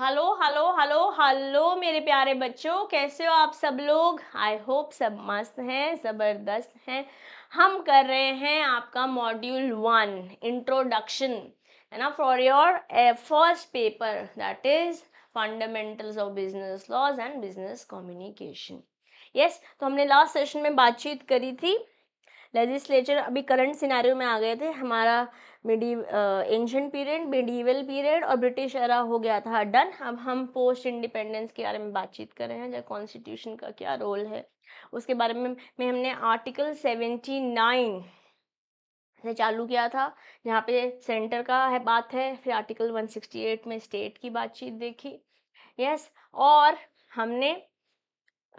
Hello hello hello hello मेरे प्यारे बच्चों कैसे हो आप सब लोग आई होप सब मस्त हैं ज़बरदस्त हैं हम कर रहे हैं आपका मॉड्यूल वन इंट्रोडक्शन है ना for your first paper that is fundamentals of business laws and business communication yes तो हमने लास्ट सेशन में बातचीत करी थी लेजिस्लेचर अभी करंट सिनेरियो में आ गए थे हमारा मिडी एंशंट पीरियड मिडीवल पीरियड और ब्रिटिश एरा हो गया था डन अब हम पोस्ट इंडिपेंडेंस के बारे में बातचीत कर रहे हैं जब कॉन्स्टिट्यूशन का क्या रोल है उसके बारे में, में हमने आर्टिकल सेवेंटी नाइन से चालू किया था जहाँ पे सेंटर का है बात है फिर आर्टिकल 168 में स्टेट की बातचीत देखी यस yes, और हमने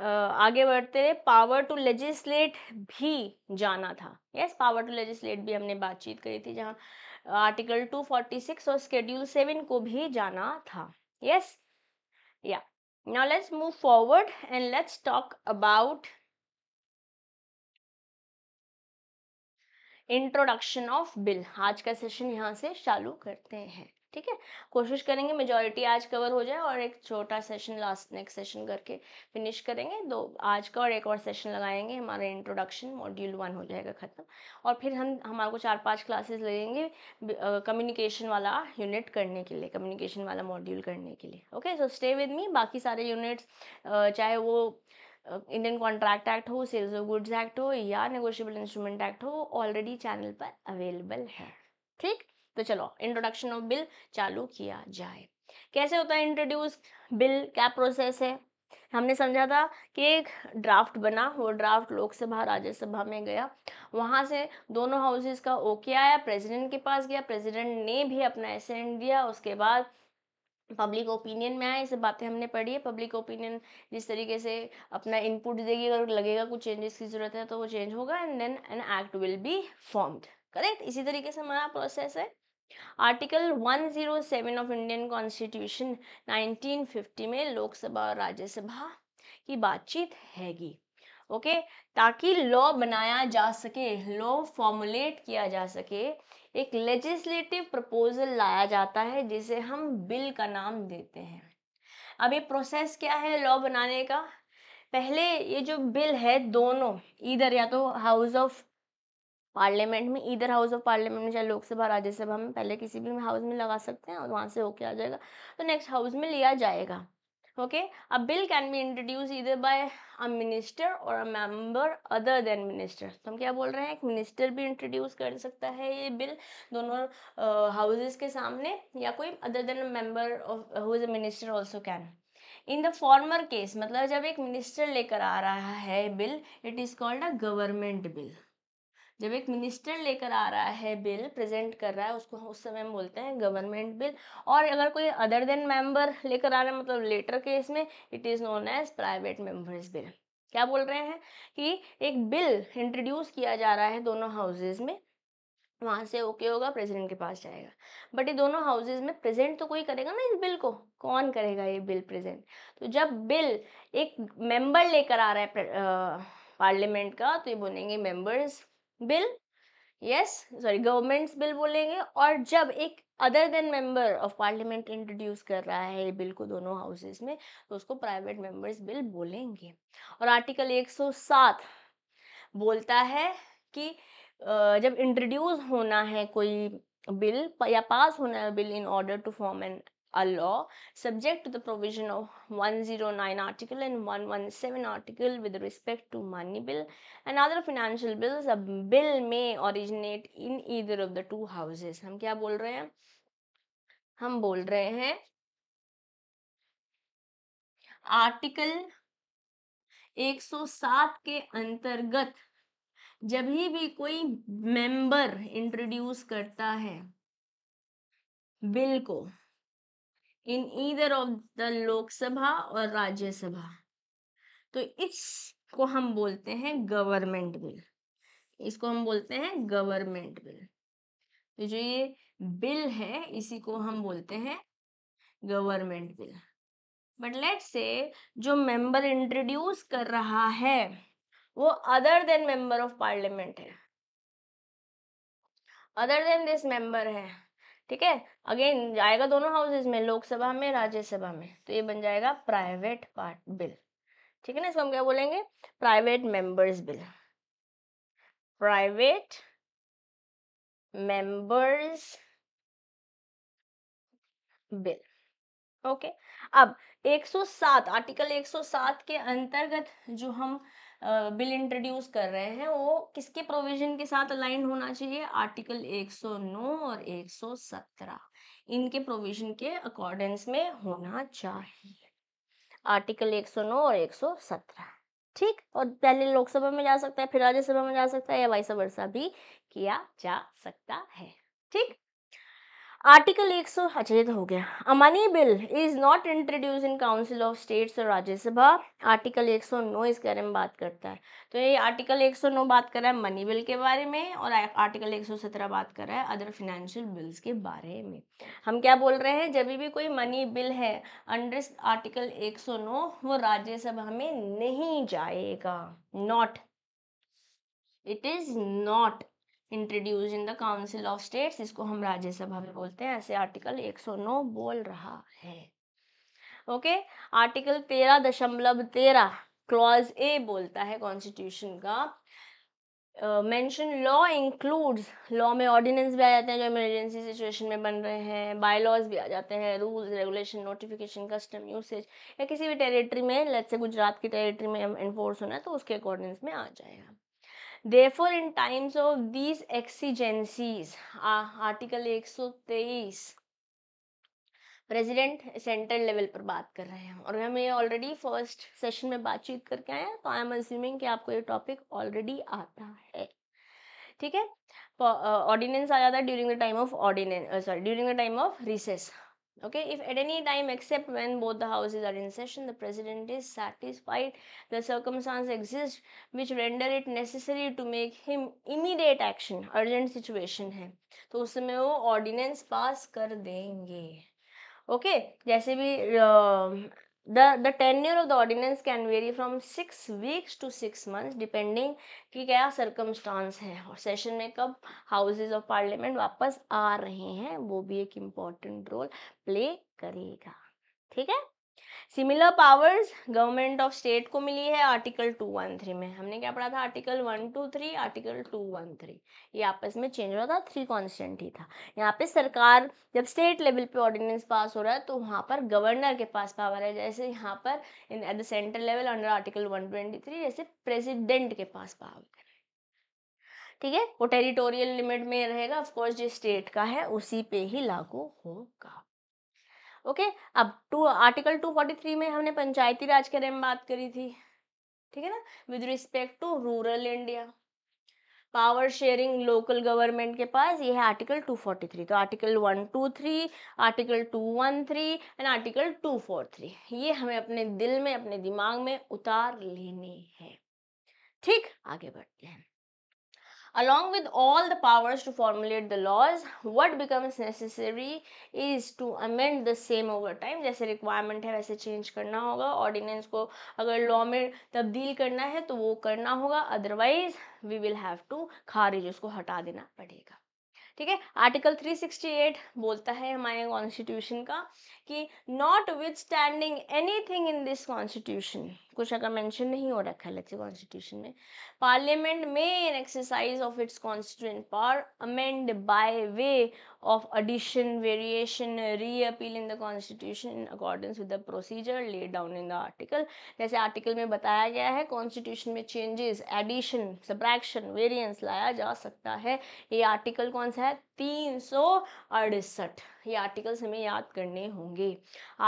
आगे बढ़ते हुए पावर टू लेजिस्लेट भी जाना था यस पावर टू लेजिस्लेट भी हमने बातचीत करी थी जहाँ आर्टिकल 246 और स्केड्यूल 7 को भी जाना था यस या now let's move forward and let's talk about introduction of bill आज का सेशन यहाँ से चालू करते हैं ठीक है कोशिश करेंगे मेजोरिटी आज कवर हो जाए और एक छोटा सेशन लास्ट नेक्स्ट सेशन करके फिनिश करेंगे दो आज का और एक और सेशन लगाएंगे हमारा इंट्रोडक्शन मॉड्यूल वन हो जाएगा ख़त्म और फिर हम हमारे को चार पाँच क्लासेस लगेंगे कम्युनिकेशन वाला यूनिट करने के लिए कम्युनिकेशन वाला मॉड्यूल करने के लिए okay so stay with me बाकी सारे यूनिट्स चाहे वो इंडियन कॉन्ट्रैक्ट एक्ट हो सेल्स ऑफ गुड्स एक्ट हो या नेगोशियबल इंस्ट्रूमेंट एक्ट हो ऑलरेडी चैनल पर अवेलेबल है ठीक तो चलो इंट्रोडक्शन ऑफ बिल चालू किया जाए कैसे होता है इंट्रोड्यूस बिल क्या प्रोसेस है हमने समझा था कि एक ड्राफ्ट बना वो ड्राफ्ट लोकसभा राज्यसभा में गया वहाँ से दोनों हाउसेस का ओके आया प्रेसिडेंट के पास गया प्रेसिडेंट ने भी अपना एसेंट दिया उसके बाद पब्लिक ओपिनियन में आए ये सब बातें हमने पढ़ी है पब्लिक ओपिनियन जिस तरीके से अपना इनपुट देगी अगर लगेगा कुछ चेंजेस की ज़रूरत है तो वो चेंज होगा and then an act will be formed correct इसी तरीके से हमारा प्रोसेस है आर्टिकल 107 ऑफ इंडियन कॉन्स्टिट्यूशन 1950 में लोकसभा और राज्यसभा की बातचीत हैगी ओके ताकि लॉ बनाया जा सके लॉ फॉर्मुलेट किया जा सके एक लेजिस्लेटिव प्रपोजल लाया जाता है जिसे हम बिल का नाम देते हैं अब ये प्रोसेस क्या है लॉ बनाने का पहले ये जो बिल है दोनों इधर या तो हाउस ऑफ पार्लियामेंट में इधर हाउस ऑफ पार्लियामेंट में चाहे लोकसभा राज्यसभा में पहले किसी भी हाउस में लगा सकते हैं और वहाँ से होके आ जाएगा तो नेक्स्ट हाउस में लिया जाएगा okay a bill can be introduce इधर बाय अ मिनिस्टर और a member other than minister तो हम क्या बोल रहे हैं एक मिनिस्टर भी इंट्रोड्यूस कर सकता है ये बिल दोनों हाउसेज के सामने या कोई other than member of who is a minister also can in the former case मतलब जब एक मिनिस्टर लेकर आ रहा है bill it is called a government bill जब एक मिनिस्टर लेकर आ रहा है बिल प्रेजेंट कर रहा है उसको उस समय हम बोलते हैं गवर्नमेंट बिल और अगर कोई अदर देन मेंबर लेकर आ रहा है मतलब लेटर केस में it is known as private members bill क्या बोल रहे हैं कि एक बिल इंट्रोड्यूस किया जा रहा है दोनों हाउसेज में वहाँ से ओके होगा प्रेसिडेंट के पास जाएगा बट ये दोनों हाउसेज में प्रेजेंट तो कोई करेगा ना इस बिल को कौन करेगा ये बिल प्रेजेंट तो जब बिल एक मेंबर लेकर आ रहा है पार्लियामेंट का तो ये बोलेंगे members bill yes sorry governments bill बोलेंगे और जब एक other than member of parliament introduce कर रहा है बिल को दोनों हाउसेस में तो उसको प्राइवेट मेंबर्स बिल बोलेंगे और आर्टिकल 107 बोलता है कि जब इंट्रोड्यूस होना है कोई बिल या पास होना है bill in order to form an a law subject to the provision of 109 article and 117 article with respect to money bill and other financial bills a bill may originate in either of the two houses hum kya bol rahe hain hum bol rahe hain article 107 के अंतर्गत जब ही भी कोई member introduce करता है bill को in either of the Lok Sabha और राज्य सभा तो इसको हम बोलते हैं गवर्नमेंट बिल इसको हम बोलते हैं गवर्नमेंट बिल तो जो ये बिल है इसी को हम बोलते हैं गवर्नमेंट बिल बट लेट से जो मेंबर इंट्रोड्यूस कर रहा है वो other than member of parliament है अदर देन दिस मेंबर है ठीक है अगेन आएगा दोनों हाउसेज में लोकसभा में राज्यसभा में तो ये बन जाएगा प्राइवेट पार्ट बिल ठीक है ना इसको हम क्या बोलेंगे private members bill private members bill okay अब 107 आर्टिकल 107 के अंतर्गत जो हम बिल इंट्रोड्यूस कर रहे हैं वो किसके प्रोविजन के साथ अलाइन होना चाहिए आर्टिकल 109 और 117 इनके प्रोविजन के अकॉर्डेंस में होना चाहिए आर्टिकल 109 और 117 ठीक और पहले लोकसभा में जा सकता है फिर राज्यसभा में जा सकता है या वाइस वर्षा भी किया जा सकता है ठीक आर्टिकल एक सौ अचेत हो गया a money bill is not introduce in council of states और राज्यसभा आर्टिकल 109 इसके बारे में बात करता है तो ये आर्टिकल 109 बात कर रहा है मनी बिल के बारे में और आर्टिकल 117 बात कर रहा है अदर फिनेंशियल बिल्स के बारे में हम क्या बोल रहे हैं जब भी कोई मनी बिल है अंडर आर्टिकल 109 वो राज्यसभा में नहीं जाएगा not it is not introduce in the council of states इसको हम राज्यसभा में बोलते हैं ऐसे आर्टिकल 109 बोल रहा है ओके आर्टिकल तेरह दशमलव तेरह क्लॉज ए बोलता है कॉन्स्टिट्यूशन का मेंशन लॉ इंक्लूड्स लॉ में ऑर्डिनेंस भी आ जाते हैं जो इमरजेंसी सिचुएशन में बन रहे हैं बाय लॉज भी आ जाते हैं rules regulation notification custom usage या किसी भी टेरिटरी में लेट से गुजरात की टेरिटरी में एनफोर्स होना है तो उसके अकॉर्डिंग में आ जाएगा in times of these these article एक सौ तेईस प्रेसिडेंट सेंट्रल लेवल पर बात कर रहे हैं और हमें ऑलरेडी फर्स्ट सेशन में बातचीत करके आए हैं तो आई एम अज्यूमिंग कि आपको ये टॉपिक ऑलरेडी आता है ठीक है ऑर्डिनेंस uh, आ जाता है during the time of ordinance sorry during the time of recess okay if at any time except when both the houses are in session the president is satisfied the circumstances exist which render it necessary to make him immediate action urgent situation hai to us samay wo ordinance pass kar denge okay okay? जैसे भी the the tenure of the ordinance can vary from six weeks to six month depending कि क्या circumstance है और session में कब houses of parliament वापस आ रहे हैं वो भी एक इम्पॉर्टेंट रोल प्ले करेगा ठीक है similar powers government of state को मिली है आर्टिकल 213 में हमने क्या पढ़ा था आर्टिकल 123 आर्टिकल 213 ये आपस में चेंज हो रहा था थ्री कॉन्स्टेंट ही था यहाँ पे सरकार जब स्टेट लेवल पे ऑर्डिनेंस पास हो रहा है तो वहाँ पर गवर्नर के पास पावर है जैसे यहाँ पर in at the center level under article three जैसे प्रेसिडेंट के पास पावर है ठीक है वो टेरिटोरियल लिमिट में रहेगा ऑफकोर्स जो स्टेट का है उसी पे ही लागू होगा ओके अब टू आर्टिकल 243 में हमने पंचायती राज के बारे में बात करी थी ठीक है ना with respect to rural India power sharing local government के पास ये है आर्टिकल 243 तो आर्टिकल 123 आर्टिकल 213 एंड आर्टिकल 243 ये हमें अपने दिल में अपने दिमाग में उतार लेने हैं ठीक आगे बढ़ते हैं along with all the powers to formulate the laws what becomes necessary is to amend the same over time जैसे requirement है वैसे change करना होगा ordinance को अगर law में तब्दील करना है तो वो करना होगा otherwise we will have to खारिज उसको हटा देना पड़ेगा ठीक है आर्टिकल 368 बोलता है हमारे कॉन्स्टिट्यूशन का कि notwithstanding any in this constitution कुछ अगर मेंशन नहीं हो रखा है लेट्स कॉन्स्टिट्यूशन में पार्लियामेंट में in exercise of its constituent power amend by way of addition variation repeal in the constitution in accordance with the procedure laid down in the article जैसे article में बताया गया है constitution में changes addition subtraction variance लाया जा सकता है ये आर्टिकल कौन सा है 368 ये आर्टिकल्स हमें याद करने होंगे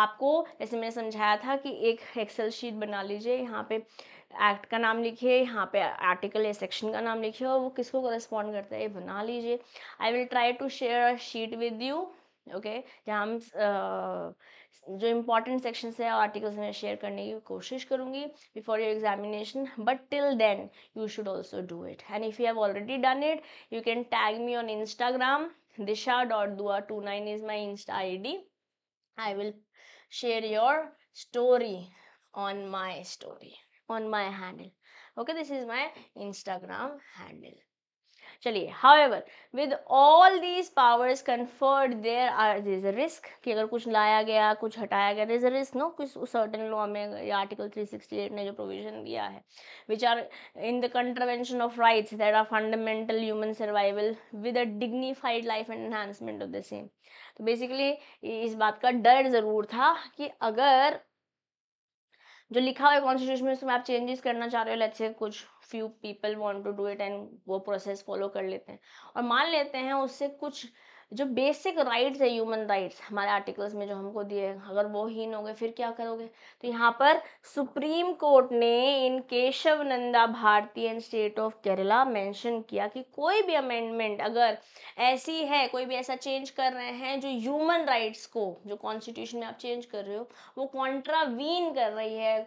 आपको जैसे मैंने समझाया था कि एक एक्सेल शीट बना लीजिए यहाँ पे एक्ट का नाम लिखिए यहाँ पे आर्टिकल या सेक्शन का नाम लिखिए और वो किसको करस्पॉन्ड करता है ये बना लीजिए I will try to share a sheet with you okay जहाँ हम जो इम्पॉर्टेंट सेक्शंस है आर्टिकल्स में शेयर करने की कोशिश करूंगी before your examination but till then you should also do it and if you have already done it you can tag me on Instagram Disha dot Dua two nine is my insta I D I will share your story on my story on my handle okay this is my Instagram handle चलिए however with all these powers conferred there are this a risk कि अगर कुछ लाया गया कुछ हटाया गया this a risk no कुछ सर्टन लॉ में आर्टिकल थ्री सिक्सटी एट ने जो प्रोविजन दिया है which are in the contravention of rights that are fundamental human survival with a dignified life and enhancement of the same तो basically इस बात का डर ज़रूर था कि अगर जो लिखा हुआ है कॉन्स्टिट्यूशन में उसमें आप चेंजेस करना चाह रहे हो लेट्स से कुछ few people want to do it and वो प्रोसेस फॉलो कर लेते हैं और मान लेते हैं उससे कुछ जो बेसिक राइट्स है ह्यूमन राइट्स हमारे आर्टिकल्स में जो हमको दिए अगर वो हीन हो गए फिर क्या करोगे तो यहाँ पर सुप्रीम कोर्ट ने in Kesavananda Bharati and state of Kerala mention किया कि कोई भी अमेंडमेंट अगर ऐसी है कोई भी ऐसा चेंज कर रहे हैं जो ह्यूमन राइट्स को जो कॉन्स्टिट्यूशन में आप चेंज कर रहे हो वो कॉन्ट्रावीन कर रही है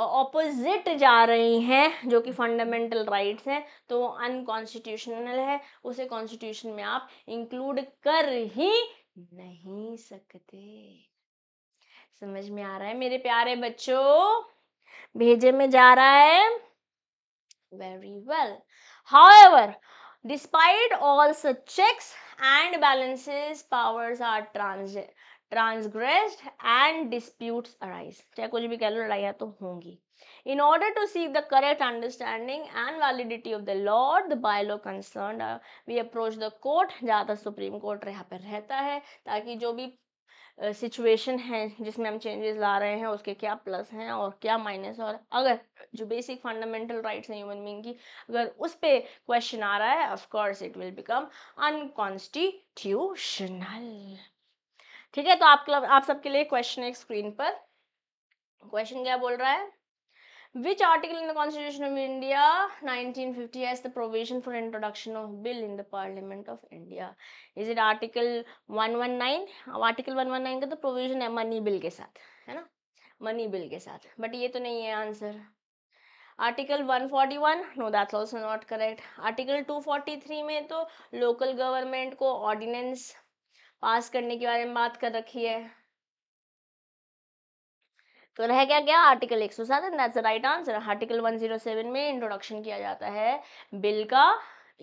ऑपोजिट जा रही हैं जो कि फंडामेंटल राइट्स हैं तो वो अनकॉन्स्टिट्यूशनल है उसे कॉन्स्टिट्यूशन में आप इंक्लूड कर ही नहीं सकते समझ में आ रहा है मेरे प्यारे बच्चों भेजे में जा रहा है very well however despite all such checks and balances powers are ट्रांसजेंड ट्रांसग्रेस्ड एंड डिस्प्यूट्स अराइज चाहे कुछ भी कह लो लड़ाइयाँ तो होंगी in order to see the correct understanding and validity of the law, the bylaw concerned, uh, we approach the court. Supreme court यहाँ पर रहता है ताकि जो भी सिचुएशन uh, है जिसमें हम चेंजेस ला रहे हैं उसके क्या प्लस हैं और क्या माइनस और अगर जो बेसिक फंडामेंटल राइट्स हैं ह्यूमन बींग की अगर उस पर क्वेश्चन आ रहा है of course it will become unconstitutional ठीक है तो आप आप सबके लिए क्वेश्चन एक स्क्रीन पर क्वेश्चन क्या बोल रहा है which article in the constitution of India nineteen fifty as the provision for introduction of bill in the parliament of India is it article one 119 अब आर्टिकल वन वन नाइन का तो provision है money bill के साथ है ना money bill के साथ बट ये तो नहीं है answer article one forty one no that's also not correct article two forty three में तो लोकल गवर्नमेंट को ऑर्डिनेंस पास करने के बारे में बात कर रखी है तो रह क्या आर्टिकल एक सौ सात that's right answer article one zero seven में इंट्रोडक्शन किया जाता है बिल का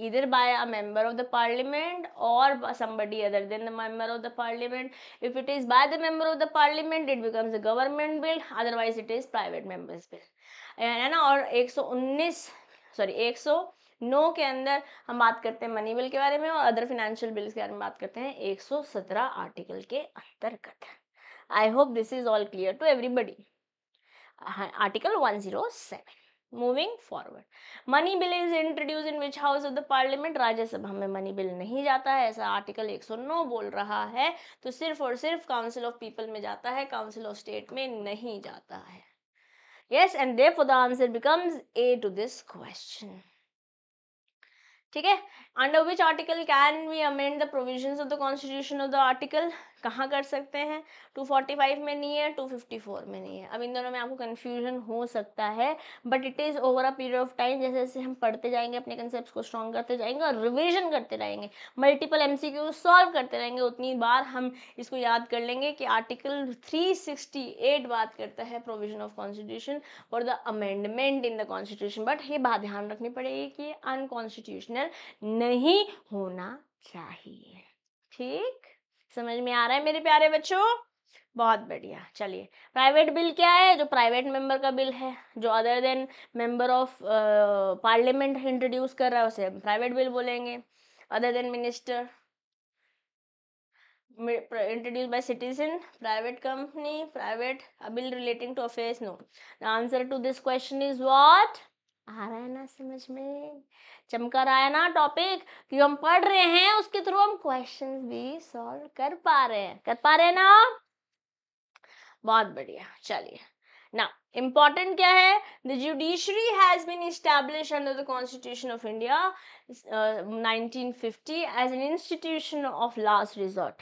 इधर by a member of the parliament और somebody other than the member of the parliament if it is by the member of the parliament it becomes a government bill otherwise it is private members bill है ना और एक सौ उन्नीस sorry एक सौ no के अंदर हम बात करते हैं मनी बिल के बारे में और अदर फिनेंशियल बिल्स के बारे में बात करते हैं 117 आर्टिकल के अंतर्गत I hope this is all clear to everybody article 107 moving forward money bill is introduce in which house of the parliament Rajya Sabha में मनी बिल नहीं जाता है ऐसा आर्टिकल 109 बोल रहा है तो सिर्फ और सिर्फ काउंसिल ऑफ पीपल में जाता है काउंसिल ऑफ स्टेट में नहीं जाता है yes and therefore the answer becomes A to this question ठीक है under which article can we amend the provisions of the constitution of the article कहाँ कर सकते हैं 245 में नहीं है 254 में नहीं है अब इन दोनों में आपको कन्फ्यूजन हो सकता है but it is over a period of time जैसे जैसे हम पढ़ते जाएंगे अपने कंसेप्ट को स्ट्रॉन्ग करते जाएंगे और रिविजन करते रहेंगे मल्टीपल एम सी सॉल्व करते रहेंगे उतनी बार हम इसको याद कर लेंगे कि आर्टिकल एट बात करता है प्रोविजन ऑफ कॉन्स्टिट्यूशन और the amendment in the constitution but ये बात ध्यान रखनी पड़ेगी कि अनकॉन्स्टिट्यूशनल नहीं होना चाहिए ठीक समझ में आ रहा है मेरे प्यारे बच्चों बहुत बढ़िया चलिए प्राइवेट बिल क्या है जो प्राइवेट मेंबर का बिल है जो other than member of parliament introduce कर रहा है उसे प्राइवेट बिल बोलेंगे other than minister introduce by citizen private company private bill relating to to no the answer to this question is what आ रहा है ना समझ में चमका रहा है ना टॉपिक कि हम पढ़ रहे हैं उसके थ्रू हम क्वेश्चंस भी सॉल्व कर पा रहे हैं कर पा रहे हैं ना बहुत बढ़िया चलिए ना इम्पॉर्टेंट क्या है the judiciary has been establish under the constitution of India nineteen fifty as an institution of last resort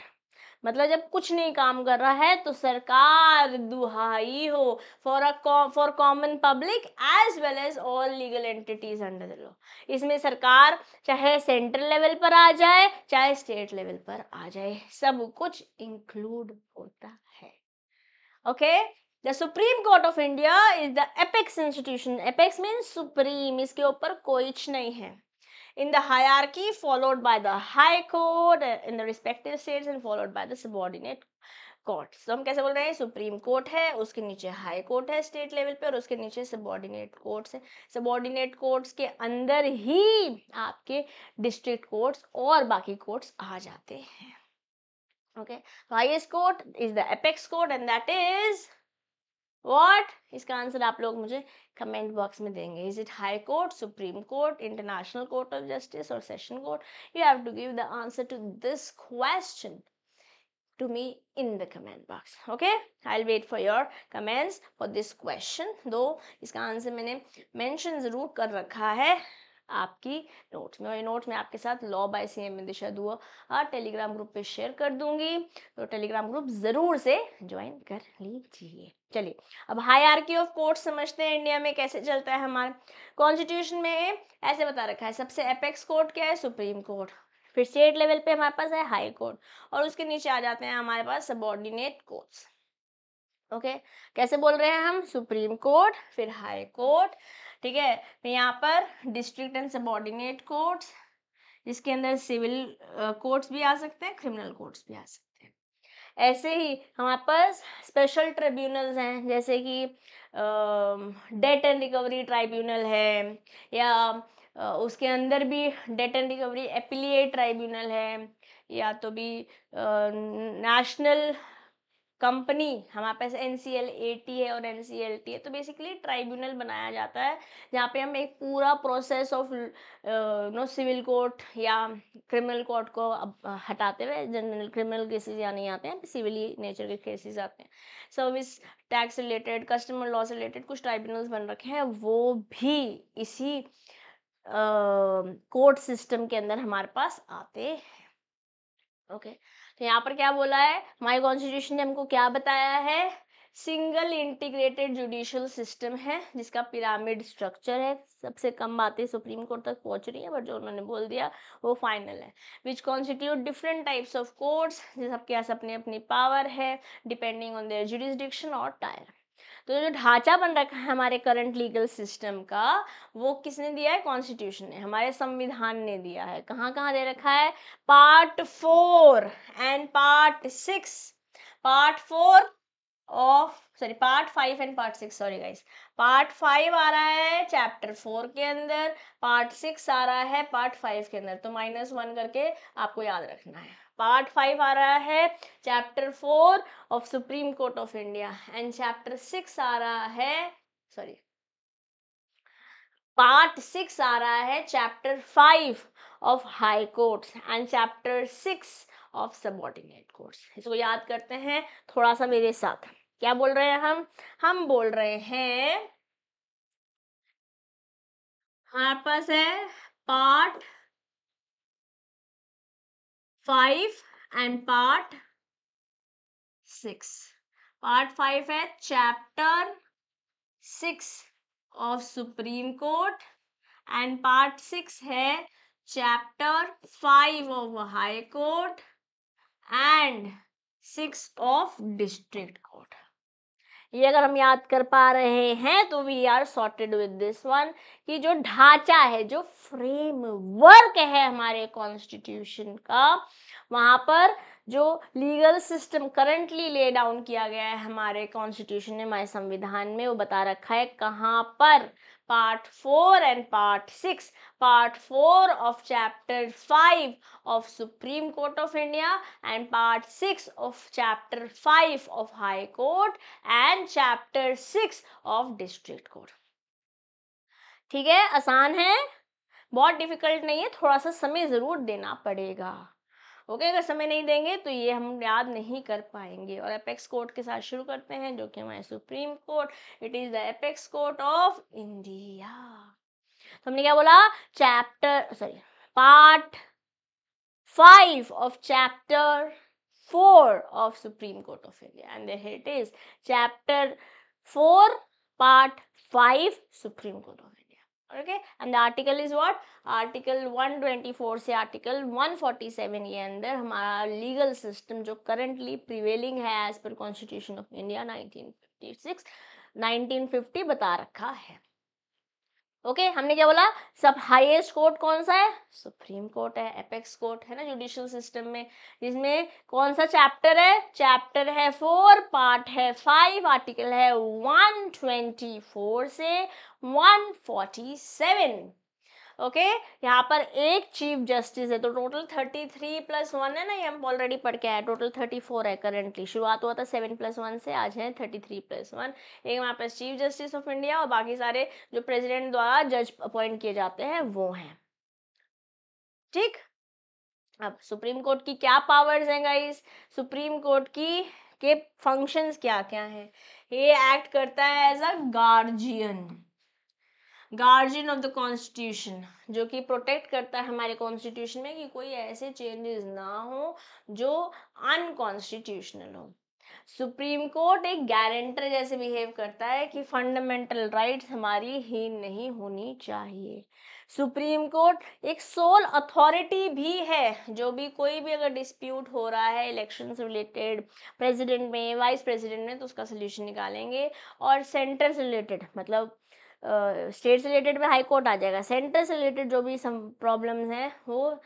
मतलब जब कुछ नहीं काम कर रहा है तो सरकार दुहाई हो for a for common public as well as all legal entities under the law इसमें सरकार चाहे सेंट्रल लेवल पर आ जाए चाहे स्टेट लेवल पर आ जाए सब कुछ इंक्लूड होता है okay the supreme court of India is the apex institution apex mean supreme इसके ऊपर कोई नहीं है in the hierarchy followed by the high court in the respective states and followed by the subordinate court तो हम कैसे बोल रहे हैं सुप्रीम कोर्ट है उसके नीचे हाई कोर्ट है स्टेट लेवल पे और उसके नीचे सबॉर्डिनेट कोर्ट्स है सबॉर्डिनेट कोर्ट्स के अंदर ही आपके डिस्ट्रिक्ट कोर्ट्स और बाकी कोर्ट्स आ जाते हैं okay highest court is the apex court and that is what इसका आंसर आप लोग मुझे कमेंट बॉक्स में देंगे is it high court supreme court international court of justice और session court you have to give the answer to this question to me in the comment box okay i'll wait for your comments for this question though iska answer maine mention zarur kar rakha hai आपकी note में और ये note मैं आपके साथ law by C M Disha Dua Telegram group पे share कर दूंगी तो टेलीग्राम ग्रुप ज़रूर से ज्वाइन कर लीजिए चलिए अब हायरकी ऑफ कोर्ट समझते हैं इंडिया में कैसे चलता है हमारे कॉन्स्टिट्यूशन में ऐसे बता रखा है सबसे एपेक्स कोर्ट क्या है सुप्रीम कोर्ट फिर स्टेट लेवल पे हमारे पास है हाई कोर्ट और उसके नीचे आ जाते हैं हमारे पास सबॉर्डिनेट कोर्ट्स ओके okay? कैसे बोल रहे हैं हम सुप्रीम कोर्ट फिर हाई कोर्ट ठीक है तो यहाँ पर डिस्ट्रिक्ट एंड सबॉर्डिनेट कोर्ट्स जिसके अंदर सिविल कोर्ट्स भी आ सकते हैं क्रिमिनल कोर्ट्स भी आ सकते हैं ऐसे ही हमारे पास स्पेशल ट्रिब्यूनल्स हैं जैसे कि डेट एंड रिकवरी ट्राइब्यूनल है या आ, उसके अंदर भी debt and recovery appellate tribunal है या तो भी नेशनल कंपनी हमारे पास N C L A T है और एन सी एल टी है तो बेसिकली ट्राइब्यूनल बनाया जाता है जहाँ पे हम एक पूरा process of no civil court या क्रिमिनल कोर्ट को अब हटाते हुए जनरल क्रिमिनल केसेस या नहीं आते हैं सिविली नेचर के केसेस आते हैं service tax related customer law से रिलेटेड कुछ ट्राइब्यूनल्स बन रखे हैं वो भी इसी कोर्ट uh, सिस्टम के अंदर हमारे पास आते हैं ओके okay. तो यहाँ पर क्या बोला है हमारे कॉन्स्टिट्यूशन ने हमको क्या बताया है सिंगल इंटीग्रेटेड जुडिशियल सिस्टम है जिसका पिरामिड स्ट्रक्चर है सबसे कम बातें सुप्रीम कोर्ट तक पहुंच रही है बट जो उन्होंने बोल दिया वो फाइनल है which constitute different types of courts सबके पास अपनी अपनी पावर है डिपेंडिंग ऑन देयर जुडिस्डिक्शन और टायर तो जो ढांचा बन रखा है हमारे करंट लीगल सिस्टम का वो किसने दिया है कॉन्स्टिट्यूशन ने हमारे संविधान ने दिया है कहाँ कहाँ दे रखा है part four and part six part four of sorry part five and part six sorry guys part five आ रहा है चैप्टर फोर के अंदर पार्ट सिक्स आ रहा है पार्ट फाइव के अंदर तो माइनस वन करके आपको याद रखना है पार्ट फाइव आ रहा है chapter four of supreme court of India and chapter six आ रहा है सॉरी पार्ट सिक्स आ रहा है chapter five of high court and chapter six of subordinate courts इसको याद करते हैं थोड़ा सा मेरे साथ क्या बोल रहे हैं हम हम बोल रहे हैं हमारे पास है part five and part six part five है chapter six of supreme court and part six है chapter five of high court and six of district court ये अगर हम याद कर पा रहे हैं तो we are sorted with this one कि जो ढांचा है जो फ्रेमवर्क है हमारे कॉन्स्टिट्यूशन का वहां पर जो legal system currently lay down किया गया है हमारे कॉन्स्टिट्यूशन में हमारे संविधान में वो बता रखा है कहाँ पर part 4 and part 6 part 4 of chapter 5 of supreme court of india and part 6 of chapter 5 of high court and chapter 6 of district court ठीक है आसान है बहुत डिफिकल्ट नहीं है थोड़ा सा समय ज़रूर देना पड़ेगा ओके अगर समय नहीं देंगे तो ये हम याद नहीं कर पाएंगे और अपेक्स कोर्ट के साथ शुरू करते हैं जो कि हमारे supreme court it is the apex court of India तो हमने क्या बोला chapter sorry part five of chapter four of supreme court of India and it is chapter four part five supreme court of okay and the article is what article 124 से article 147 के अंदर हमारा legal system जो currently prevailing है as per constitution of India 1956 1950 बता रखा है okay okay, हमने क्या बोला सब हाईएस्ट कोर्ट कौन सा है सुप्रीम कोर्ट है एपेक्स कोर्ट है ना जुडिशियल सिस्टम में जिसमें कौन सा चैप्टर है चैप्टर है फोर पार्ट है फाइव आर्टिकल है वन ट्वेंटी फोर से वन फोर्टी सेवन ओके यहाँ पर एक चीफ जस्टिस है तो total thirty three plus one है ना ये हम ऑलरेडी पढ़ के आए टोटल थर्टी फोर है करेंटली शुरुआत हुआ था सेवन प्लस वन से आज है थर्टी थ्री प्लस वन एक वहाँ पर चीफ जस्टिस ऑफ इंडिया और बाकी सारे जो प्रेसिडेंट द्वारा जज अपॉइंट किए जाते हैं वो हैं ठीक अब सुप्रीम कोर्ट की क्या पावर्स हैं गाइस सुप्रीम कोर्ट की के फंक्शंस क्या क्या हैं ये एक्ट करता है as a guardian guardian of the constitution जो कि प्रोटेक्ट करता है हमारे कॉन्स्टिट्यूशन में कि कोई ऐसे चेंजेस ना हो जो अनकॉन्स्टिट्यूशनल हो सुप्रीम कोर्ट एक गारंटर जैसे बिहेव करता है कि फंडामेंटल राइट्स हमारी ही नहीं होनी चाहिए सुप्रीम कोर्ट एक सोल अथॉरिटी भी है जो भी कोई भी अगर डिस्प्यूट हो रहा है इलेक्शन से रिलेटेड प्रेसिडेंट में वाइस प्रेसिडेंट में तो उसका सोल्यूशन निकालेंगे और सेंटर से रिलेटेड मतलब स्टेट से रिलेटेड में हाई कोर्ट आ जाएगा सेंटर से रिलेटेड जो भी सम प्रॉब्लम्स हैं वो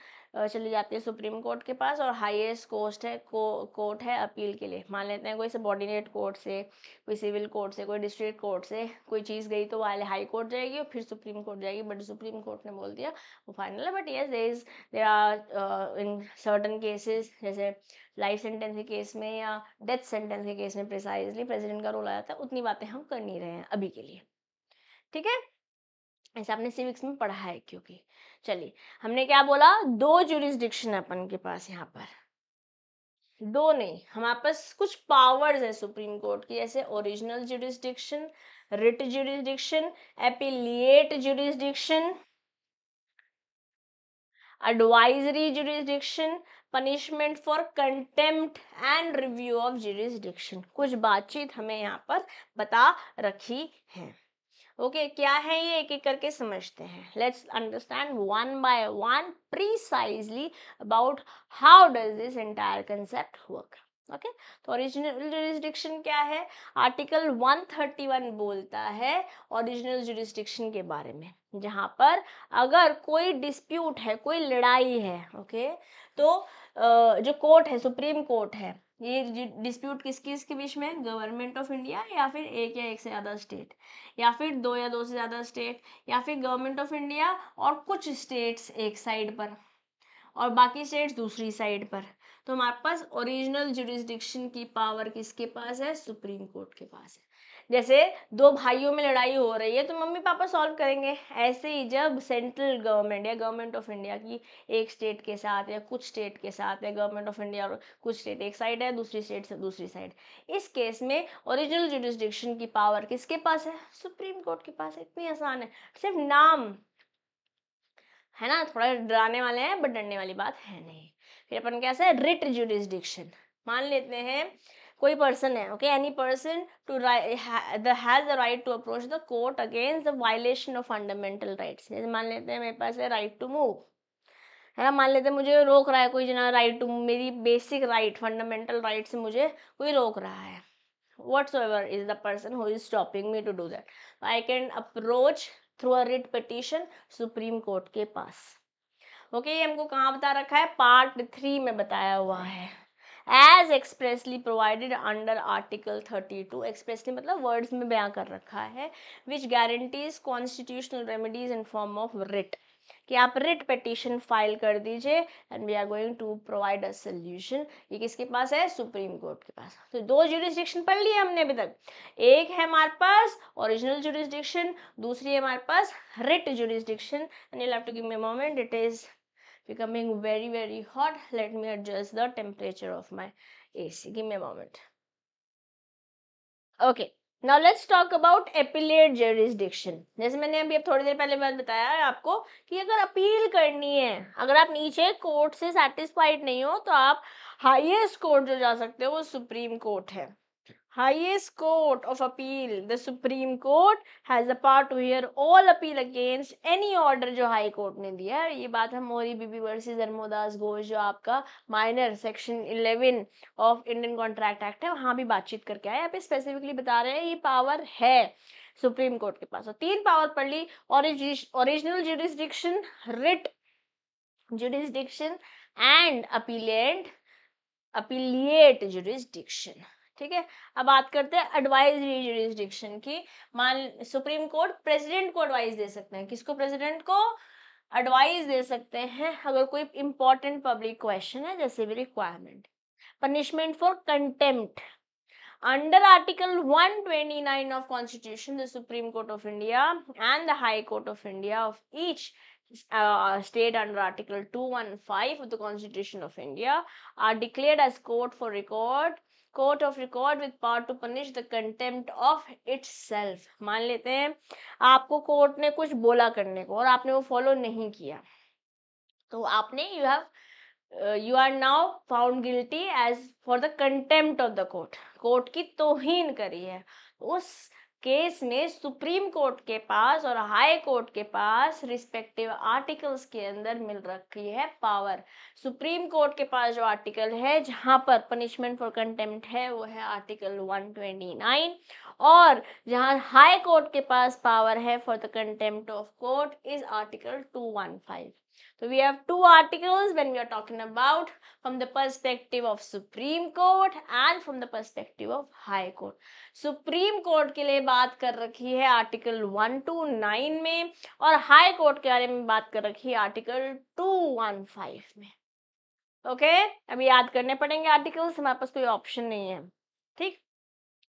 चली जाती है सुप्रीम कोर्ट के पास और हाईएस्ट कोस्ट है को, कोर्ट है अपील के लिए मान लेते हैं कोई सबॉर्डिनेट कोर्ट से कोई सिविल कोर्ट से कोई डिस्ट्रिक्ट कोर्ट से कोई चीज़ गई तो वाले हाई कोर्ट जाएगी और फिर सुप्रीम कोर्ट जाएगी बट सुप्रीम कोर्ट ने बोल दिया वो फाइनल है but yes there is there are in certain cases जैसे लाइफ सेंटेंस के केस में या डेथ सेंटेंस के केस में प्रिसाइजली प्रेसिडेंट का रोल आ जाता है उतनी बातें हम कर नहीं रहे हैं अभी के लिए ठीक है ऐसा आपने सिविक्स में पढ़ा है क्योंकि चलिए हमने क्या बोला दो जुरिस्डिक्शन अपन के पास यहाँ पर दो नहीं हमारे पास कुछ पावर्स है सुप्रीम कोर्ट की जैसे original jurisdiction writ jurisdiction appellate jurisdiction advisory jurisdiction punishment for contempt and review of jurisdiction कुछ बातचीत हमें यहाँ पर बता रखी है ओके okay, क्या है ये एक एक करके समझते हैं let's understand one by one precisely about how does this entire concept work okay तो ओरिजिनल जुरिस्डिक्शन क्या है आर्टिकल 131 बोलता है ओरिजिनल जुरिस्डिक्शन के बारे में जहाँ पर अगर कोई डिस्प्यूट है कोई लड़ाई है ओके okay, तो जो कोर्ट है सुप्रीम कोर्ट है ये डिस्प्यूट किस किस के बीच में गवर्नमेंट ऑफ इंडिया या फिर एक या एक से ज़्यादा स्टेट या फिर दो या दो से ज़्यादा स्टेट या फिर गवर्नमेंट ऑफ इंडिया और कुछ स्टेट्स एक साइड पर और बाकी स्टेट्स दूसरी साइड पर तो हमारे पास ओरिजिनल जुडिस्डिक्शन की पावर किसके पास है सुप्रीम कोर्ट के पास है जैसे दो भाइयों में लड़ाई हो रही है तो मम्मी पापा सॉल्व करेंगे ऐसे ही जब सेंट्रल गवर्नमेंट या गवर्नमेंट ऑफ इंडिया की एक स्टेट के साथ या कुछ स्टेट के साथ या गवर्नमेंट ऑफ इंडिया और कुछ स्टेट एक साइड है दूसरी स्टेट से दूसरी साइड इस केस में ओरिजिनल जुडिस्डिक्शन की पावर किसके पास है सुप्रीम कोर्ट के पास है इतनी आसान है सिर्फ नाम है ना थोड़ा डराने वाले हैं बट डरने वाली बात है नहीं फिर अपन कैसे रिट जुडिस्डिक्शन मान लेते हैं कोई पर्सन है okay any person to has the right to approach the court against the violation of fundamental rights जैसे मान लेते हैं मेरे पास है राइट टू मूव है ना मान लेते हैं मुझे रोक रहा है कोई जना राइट टू मेरी बेसिक राइट फंडामेंटल राइट से मुझे कोई रोक रहा है whatsoever is the person who is stopping me to do that I can approach through a writ petition supreme court के पास ओके okay, ये हमको कहाँ बता रखा है पार्ट थ्री में बताया हुआ है as expressly provided under article thirty two expressly मतलब वर्ड्स में बयां कर रखा है which guarantees constitutional remedies in form of writ कि आप रिट पिटिशन फाइल कर दीजिए and we are going to provide a solution ये किसके पास है सुप्रीम कोर्ट के पास तो दो जुडिस्डिक्शन पढ़ लिए हमने अभी तक एक है हमारे पास ओरिजिनल जुडिस्डिक्शन दूसरी है हमारे पास writ jurisdiction and you have to give me moment it is becoming very very hot let me adjust the temperature of my AC give me a moment okay now let's talk about appellate jurisdiction जैसे मैंने अभी अब थोड़ी देर पहले बात बताया है आपको कि अगर अपील करनी है अगर आप नीचे कोर्ट से सेटिस्फाइड नहीं हो तो आप हाईएस्ट कोर्ट जो जा सकते हो वो सुप्रीम कोर्ट है highest court of appeal the supreme court has the power to hear all appeal against any order जो हाई कोर्ट ने दिया है ये बात हम मोरी बीबी वर्सेस धर्मोदास घोष जो आपका minor section eleven of Indian contract act है वहां भी बातचीत करके आए यहाँ पे स्पेसिफिकली बता रहे हैं ये पावर है सुप्रीम कोर्ट के पास और तीन पावर पढ़ ली original jurisdiction writ jurisdiction and appellant appellate jurisdiction ठीक है अब बात करते हैं एडवाइजरी जुरिस्डिक्शन की मान सुप्रीम कोर्ट प्रेसिडेंट को एडवाइस दे सकते हैं किसको प्रेसिडेंट को एडवाइस दे सकते हैं अगर कोई इंपॉर्टेंट पब्लिक क्वेश्चन है जैसे भी requirement punishment for contempt under article 129 of constitution the supreme court of India and the high court of India of each state under article 215 of the constitution of India are declared as court for record court of record with power to punish the contempt of its मान लेते हैं आपको court ने कुछ बोला करने को और आपने वो फॉलो नहीं किया तो आपने you have you are now found guilty as for the contempt of the court court की तोहिन करी है उस केस में सुप्रीम कोर्ट के पास और हाई कोर्ट के पास रिस्पेक्टिव आर्टिकल्स के अंदर मिल रखी है पावर सुप्रीम कोर्ट के पास जो आर्टिकल है जहाँ पर पनिशमेंट फॉर कंटेम्प्ट है वो है आर्टिकल 129 और जहाँ हाई कोर्ट के पास पावर है for the contempt of court is article 215 So we have two articles when we are talking about from the perspective of Supreme Court and from the perspective of High Court. Supreme Court के लिए बात कर रखी है article 129 में और high court के बारे में बात कर रखी है आर्टिकल 215 में ओके okay? अभी याद करने पड़ेंगे आर्टिकल्स हमारे पास कोई ऑप्शन नहीं है ठीक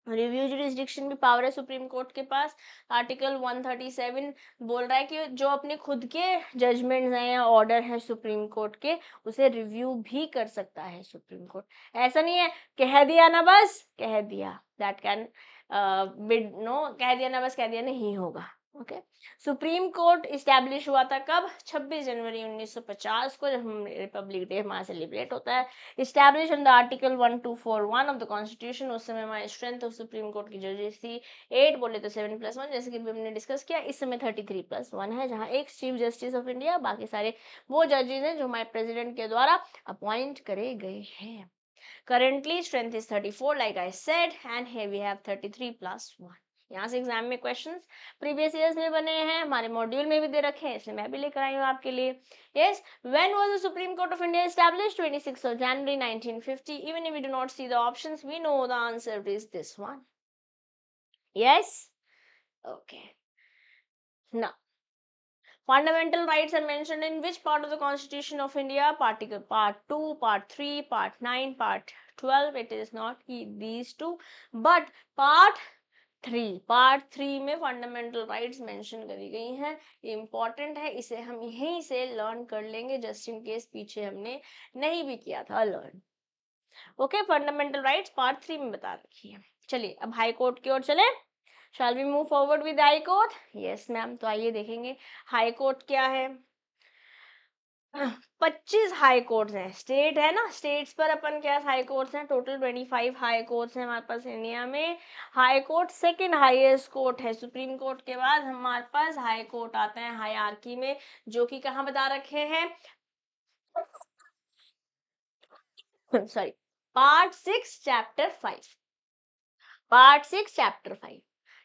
रिव्यू जुडिस्डिक्शन भी पावर है सुप्रीम कोर्ट के पास आर्टिकल 137 बोल रहा है कि जो अपने खुद के जजमेंट्स हैं या ऑर्डर हैं सुप्रीम कोर्ट के उसे रिव्यू भी कर सकता है सुप्रीम कोर्ट ऐसा नहीं है कह दिया ना बस कह दिया दैट कैन बिड नो कह दिया ना बस कह दिया नहीं होगा ओके सुप्रीम कोर्ट इस्टेब्लिश हुआ था कब 26 जनवरी 1950 को जब हम रिपब्लिक डे हमारा सेलिब्रेट होता है establish on the article 1241 of the constitution उस समय हमारी स्ट्रेंथ ऑफ सुप्रीम कोर्ट की जजेस थी एट बोले तो सेवन प्लस वन जैसे कि हमने डिस्कस किया इस समय थर्टी थ्री प्लस वन है जहाँ एक चीफ जस्टिस ऑफ इंडिया बाकी सारे वो जजेज हैं जो हमारे प्रेजिडेंट के द्वारा अपॉइंट करे गए हैं currently strength is 34 like i said and here we have 33 plus 1 यहाँ से एग्जाम में क्वेश्चन प्रीवियस ईयर में बने हैं हमारे मॉड्यूल में भी दे रखे हैं इसलिए मैं भी लेकर आई हूँ आपके लिए yes when was the supreme court of India establish January even if we do not see the option we know the answer is this one yes okay ना fundamental rights are mentioned in which part of the constitution of india article part 2 part 3 part 9 part 12 it is not e-, these two but part three part three में fundamental rights mention करी गई हैं ये important है इसे हम यहीं से लर्न कर लेंगे जस्ट इन केस पीछे हमने नहीं भी किया था learn okay fundamental rights part three में बता रखी है चलिए अब हाई कोर्ट की ओर चले shall we move forward with high court yes ma'am तो आइए देखेंगे हाई कोर्ट क्या है पच्चीस हाई कोर्ट्स हैं स्टेट है ना स्टेट्स पर अपन क्या हाई कोर्ट्स हैं total twenty five high courts हैं हमारे पास इंडिया में high court second highest court है सुप्रीम कोर्ट के बाद हमारे पास हाई कोर्ट आते हैं हाई में जो कि कहाँ बता रखे हैं sorry part six chapter five part six chapter five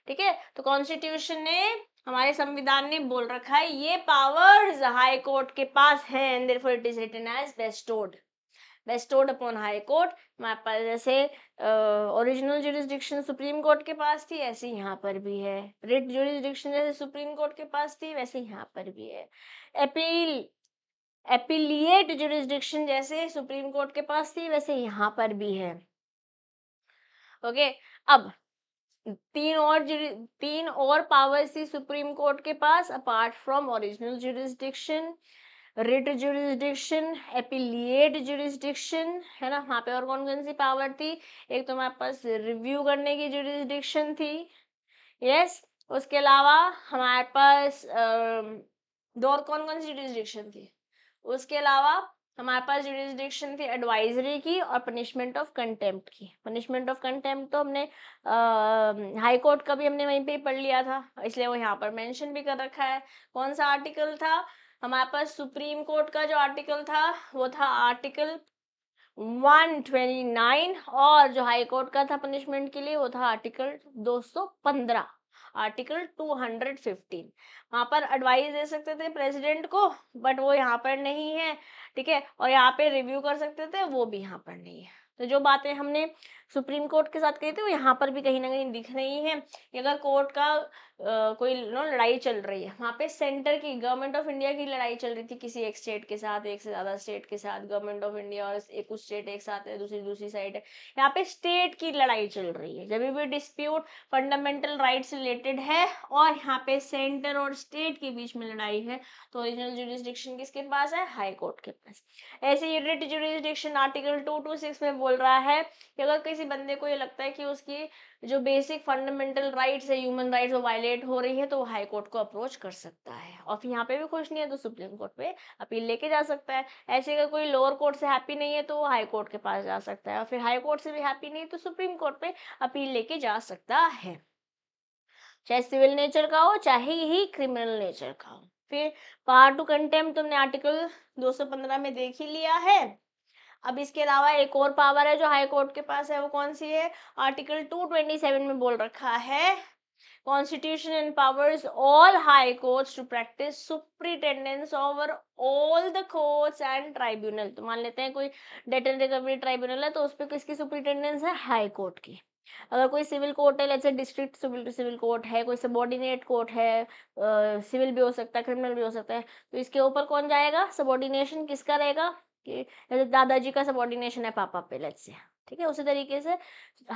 ठीक है तो कॉन्स्टिट्यूशन ने हमारे संविधान ने बोल रखा है ये पावर्स हाई कोर्ट के पास है and therefore it is written as bestowed bestowed upon high court हमारे पास जैसे ओरिजिनल जुरिस्डिक्शन सुप्रीम कोर्ट के पास थी ऐसे यहाँ पर भी है रिट जुरिस्डिक्शन जैसे सुप्रीम कोर्ट के पास थी वैसे यहाँ पर भी है अपील अपीलिएट जुरिस्डिक्शन जैसे सुप्रीम कोर्ट के पास थी वैसे यहाँ पर भी है ओके okay, अब तीन और तीन और पावर्स थी सुप्रीम कोर्ट के पास apart from original jurisdiction writ jurisdiction appellate jurisdiction है ना वहाँ पे और कौन कौन सी पावर थी एक तो हमारे पास रिव्यू करने की जुरिस्डिक्शन थी यस yes, उसके अलावा हमारे पास दो और कौन कौन सी जुरिस्डिक्शन थी उसके अलावा हमारे पास जुडिस्डिक्शन थी एडवाइजरी की और पनिशमेंट ऑफ कंटेम्प्ट की पनिशमेंट ऑफ कंटेम्प्ट तो हमने हाई कोर्ट का भी हमने वहीं पे पढ़ लिया था इसलिए वो यहाँ पर मेंशन भी कर रखा है कौन सा आर्टिकल था हमारे पास सुप्रीम कोर्ट का जो आर्टिकल था वो था आर्टिकल 129 और जो हाई कोर्ट का था पनिशमेंट के लिए वो था आर्टिकल दो आर्टिकल 215 वहां पर एडवाइस दे सकते थे प्रेसिडेंट को बट वो यहाँ पर नहीं है ठीक है और यहाँ पे रिव्यू कर सकते थे वो भी यहाँ पर नहीं है तो जो बातें हमने सुप्रीम कोर्ट के साथ कही थी वो यहाँ पर भी कहीं ना कहीं दिख रही है अगर कोर्ट का आ, कोई नो लड़ाई चल रही है वहाँ पे सेंटर की गवर्नमेंट ऑफ इंडिया की लड़ाई चल रही थी किसी एक स्टेट के साथ एक से ज़्यादा स्टेट के साथ गवर्नमेंट ऑफ इंडिया और एक उस स्टेट एक साथ है दूसरी दूसरी साइड है यहाँ पे स्टेट की लड़ाई चल रही है जब भी डिस्प्यूट फंडामेंटल राइट रिलेटेड है और यहाँ पे सेंटर और स्टेट के बीच में लड़ाई है तो ओरिजिनल जुडिस्टिक्शन किसके पास है हाई कोर्ट के पास ऐसे unit jurisdiction article two two six में बोल रहा है कि अगर किसी बंदे को ये लगता है कि उसकी जो बेसिक फंडामेंटल राइट्स है ह्यूमन राइट्स वो वायलेट हो रही है तो वो हाई कोर्ट को अप्रोच कर सकता है और फिर यहाँ पे भी खुश नहीं है तो सुप्रीम कोर्ट पे अपील लेके जा सकता है ऐसे अगर कोई लोअर कोर्ट से हैप्पी नहीं है तो वो हाई कोर्ट के पास जा सकता है और फिर हाई कोर्ट से भी हैप्पी नहीं है तो सुप्रीम कोर्ट पे अपील लेके जा सकता है चाहे सिविल नेचर का हो चाहे ही क्रिमिनल नेचर का हो फिर पार्ट टू कंटेम्प तुमने आर्टिकल 215 में देख ही लिया है अब इसके अलावा एक और पावर है जो हाई कोर्ट के पास है वो कौन सी है आर्टिकल 227 में बोल रखा है constitution and empowers all high courts to practise superintendence over all the courts and tribunal तो मान लेते हैं कोई डेट एंड रिकवरी ट्राइब्यूनल है तो उस पर किसकी सुप्रीटेंडेंस है हाई कोर्ट की अगर कोई सिविल कोर्ट है जैसे डिस्ट्रिक्ट सिविल सिविल कोर्ट है कोई सबॉर्डिनेट कोर्ट है सिविल uh, भी हो सकता है क्रिमिनल भी हो सकता है तो इसके ऊपर कौन जाएगा सबॉर्डिनेशन किसका रहेगा कि जैसे दादाजी का सबॉर्डिनेशन है पापा पे लेट्स से ठीक है उसी तरीके से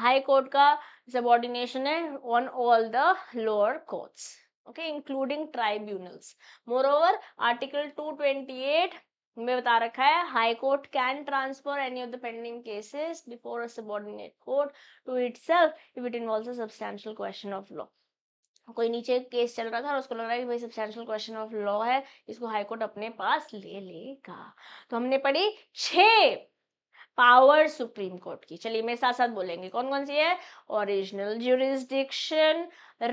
हाई कोर्ट का सबॉर्डिनेशन है on all the lower courts okay including tribunals moreover article 228 में बता रखा है high court can transfer any of the pending cases before a subordinate court to self if it involve a question of law कोई नीचे case चल रहा था और उसको लग रहा है कि भाई क्वेश्चन ऑफ लॉ है इसको हाईकोर्ट अपने पास ले लेगा तो हमने पढ़ी छ पावर सुप्रीम कोर्ट की चलिए मेरे साथ साथ बोलेंगे कौन कौन सी है original jurisdiction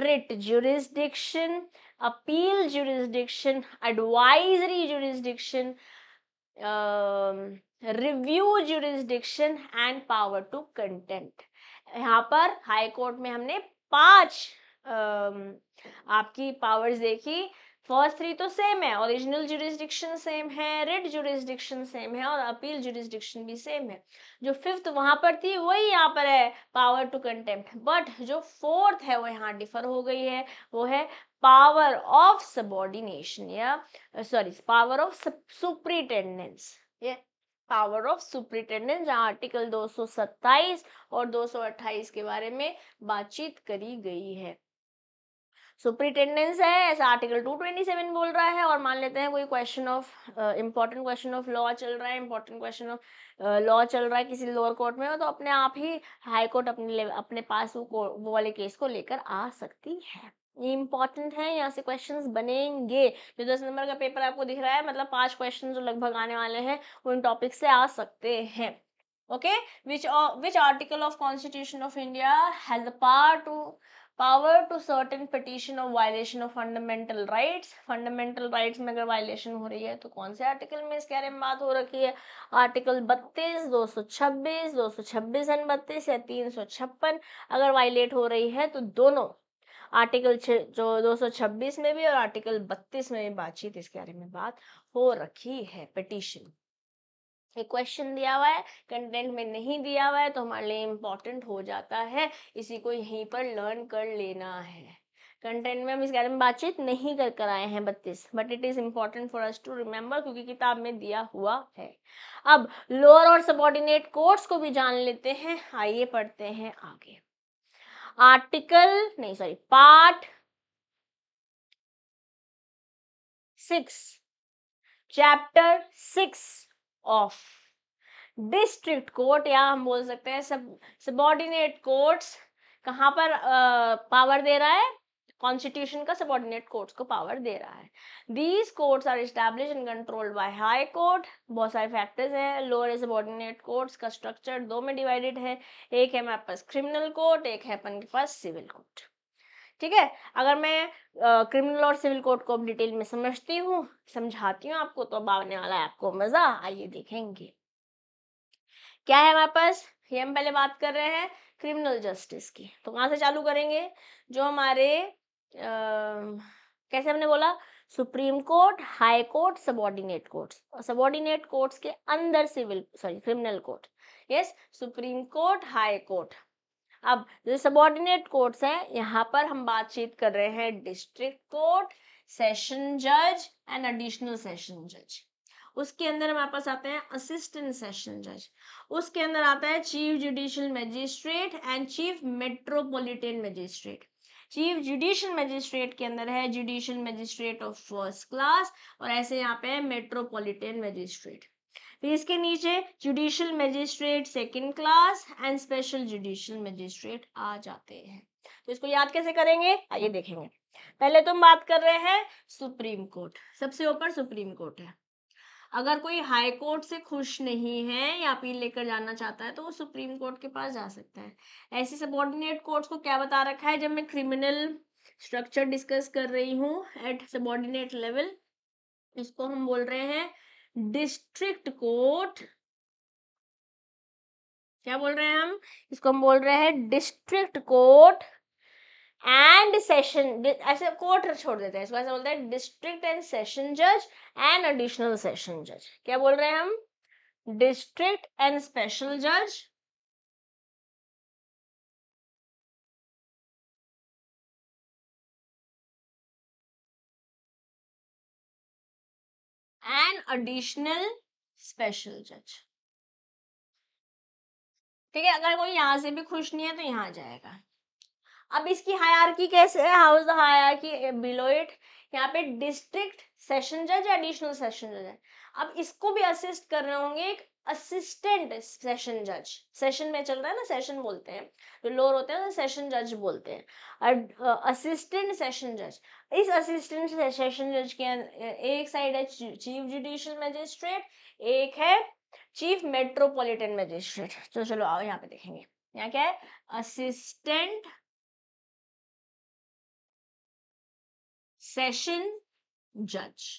writ jurisdiction appeal jurisdiction advisory jurisdiction review jurisdiction and power to contempt यहाँ पर हाई कोर्ट में हमने पांच आपकी पावर्स देखी फर्स्ट थ्री तो सेम है ओरिजिनल जुरिस्डिक्शन सेम है रेड जुरिस्डिक्शन सेम है और अपील जुरिस्डिक्शन भी सेम है जो फिफ्थ वहां पर थी वही यहाँ पर है पावर टू कंटेम्प्ट बट जो फोर्थ है वो यहाँ डिफर हो गई है वो है पावर ऑफ सबॉर्डिनेशन या सॉरी पावर ऑफ सुप्रिटेंडेंस ये पावर ऑफ सुप्रिटेंडेंस जहाँ आर्टिकल 227 और 228 के बारे में बातचीत करी गई है सुप्रिटेंडेंस है ऐसा आर्टिकल 227 बोल रहा है और मान लेते हैं कोई question of important question of law चल रहा है इंपॉर्टेंट क्वेश्चन ऑफ लॉ चल रहा है किसी लोअर कोर्ट में तो अपने आप ही हाई कोर्ट अपने अपने पास वो वो वाले केस को लेकर आ सकती है ये इंपॉर्टेंट है यहाँ से क्वेश्चन बनेंगे जो दस नंबर का पेपर आपको दिख रहा है मतलब पांच क्वेश्चन जो लगभग आने वाले हैं वो इन टॉपिक से आ सकते हैं okay which which article of constitution of India has has to power to certain petition of violation of fundamental rights fundamental rights में अगर वायलेशन हो रही है तो कौन से आर्टिकल में इसके बारे में बात हो रखी है आर्टिकल 32, 226, 226 एंड बत्तीस या तीन अगर वायलेट हो रही है तो दोनों आर्टिकल जो 226 में भी और आर्टिकल 32 में भी बातचीत इसके बारे में बात हो रखी है पटिशन क्वेश्चन दिया हुआ है कंटेंट में नहीं दिया हुआ है तो हमारे लिए इम्पॉर्टेंट हो जाता है इसी को यहीं पर लर्न कर लेना है कंटेंट में हम इस बारे में बातचीत नहीं कर कर आए हैं बत्तीस but it is important for us to remember क्योंकि किताब में दिया हुआ है अब लोअर और सबॉर्डिनेट कोर्स को भी जान लेते हैं आइए पढ़ते हैं आगे आर्टिकल नहीं sorry part six chapter six of district court या हम बोल सकते हैं सब सबॉर्डिनेट कोर्ट्स कहाँ पर पावर दे रहा है कॉन्स्टिट्यूशन का सबॉर्डिनेट कोर्ट्स को पावर दे रहा है these courts are establish and controlled by high court बहुत सारे फैक्टर्स हैं लोअर सबॉर्डिनेट कोर्ट्स का स्ट्रक्चर दो में डिवाइडेड है एक है हमारे पास क्रिमिनल कोर्ट एक है अपन के पास सिविल कोर्ट ठीक है अगर मैं क्रिमिनल और सिविल कोड को डिटेल में समझती हूँ समझाती हूँ आपको तो अब आने वाला है आपको मजा आइए देखेंगे क्या है हमारे पास ये हम पहले बात कर रहे हैं क्रिमिनल जस्टिस की तो कहाँ से चालू करेंगे जो हमारे आ, कैसे हमने बोला supreme court high court subordinate court और सबॉर्डिनेट कोर्ट्स के अंदर civil sorry criminal court yes supreme court high court अब जो सबॉर्डिनेट कोर्ट्स हैं यहाँ पर हम बातचीत कर रहे हैं डिस्ट्रिक्ट कोर्ट सेशन जज एंड एडिशनल सेशन जज उसके अंदर हमारे पास आते हैं असिस्टेंट सेशन जज उसके अंदर आता है chief judicial magistrate and chief metropolitan magistrate chief judicial magistrate के अंदर है judicial magistrate of first class और ऐसे यहाँ पे है मेट्रोपॉलिटन मजिस्ट्रेट फिर इसके नीचे judicial magistrate second class and special judicial magistrate आ जाते हैं तो इसको याद कैसे करेंगे आइए देखेंगे पहले तो हम बात कर रहे हैं सुप्रीम कोर्ट सबसे ऊपर सुप्रीम कोर्ट है अगर कोई हाई कोर्ट से खुश नहीं है या अपील लेकर जाना चाहता है तो वो सुप्रीम कोर्ट के पास जा सकता है ऐसे सबॉर्डिनेट कोर्ट्स को क्या बता रखा है जब मैं क्रिमिनल स्ट्रक्चर डिस्कस कर रही हूँ एट सबॉर्डिनेट लेवल इसको हम बोल रहे हैं डिस्ट्रिक्ट कोर्ट क्या बोल रहे हैं हम इसको हम बोल रहे हैं डिस्ट्रिक्ट कोर्ट एंड सेशन ऐसे कोर्ट छोड़ देते हैं इसको ऐसा बोलते हैं डिस्ट्रिक्ट एंड सेशन जज एंड एडिशनल सेशन जज क्या बोल रहे हैं हम डिस्ट्रिक्ट एंड स्पेशल जज एन अडिशनल स्पेशल जज ठीक है अगर कोई यहां से भी खुश नहीं है तो यहाँ जाएगा अब इसकी हायरकी कैसे है how is the hierarchy below it यहाँ पे डिस्ट्रिक्ट सेशन जज एडिशनल सेशन जज है अब इसको भी असिस्ट कर रहे होंगे एक असिस्टेंट सेशन जज सेशन में चल रहा है ना सेशन बोलते हैं जो लोअर होते हैं सेशन जज बोलते हैं असिस्टेंट सेशन जज इस असिस्टेंट सेशन जज के अं, एक साइड है चीफ जुडिशियल मजिस्ट्रेट एक है चीफ मेट्रोपॉलिटन मजिस्ट्रेट तो चलो आओ यहाँ पे देखेंगे यहाँ क्या है असिस्टेंट सेशन जज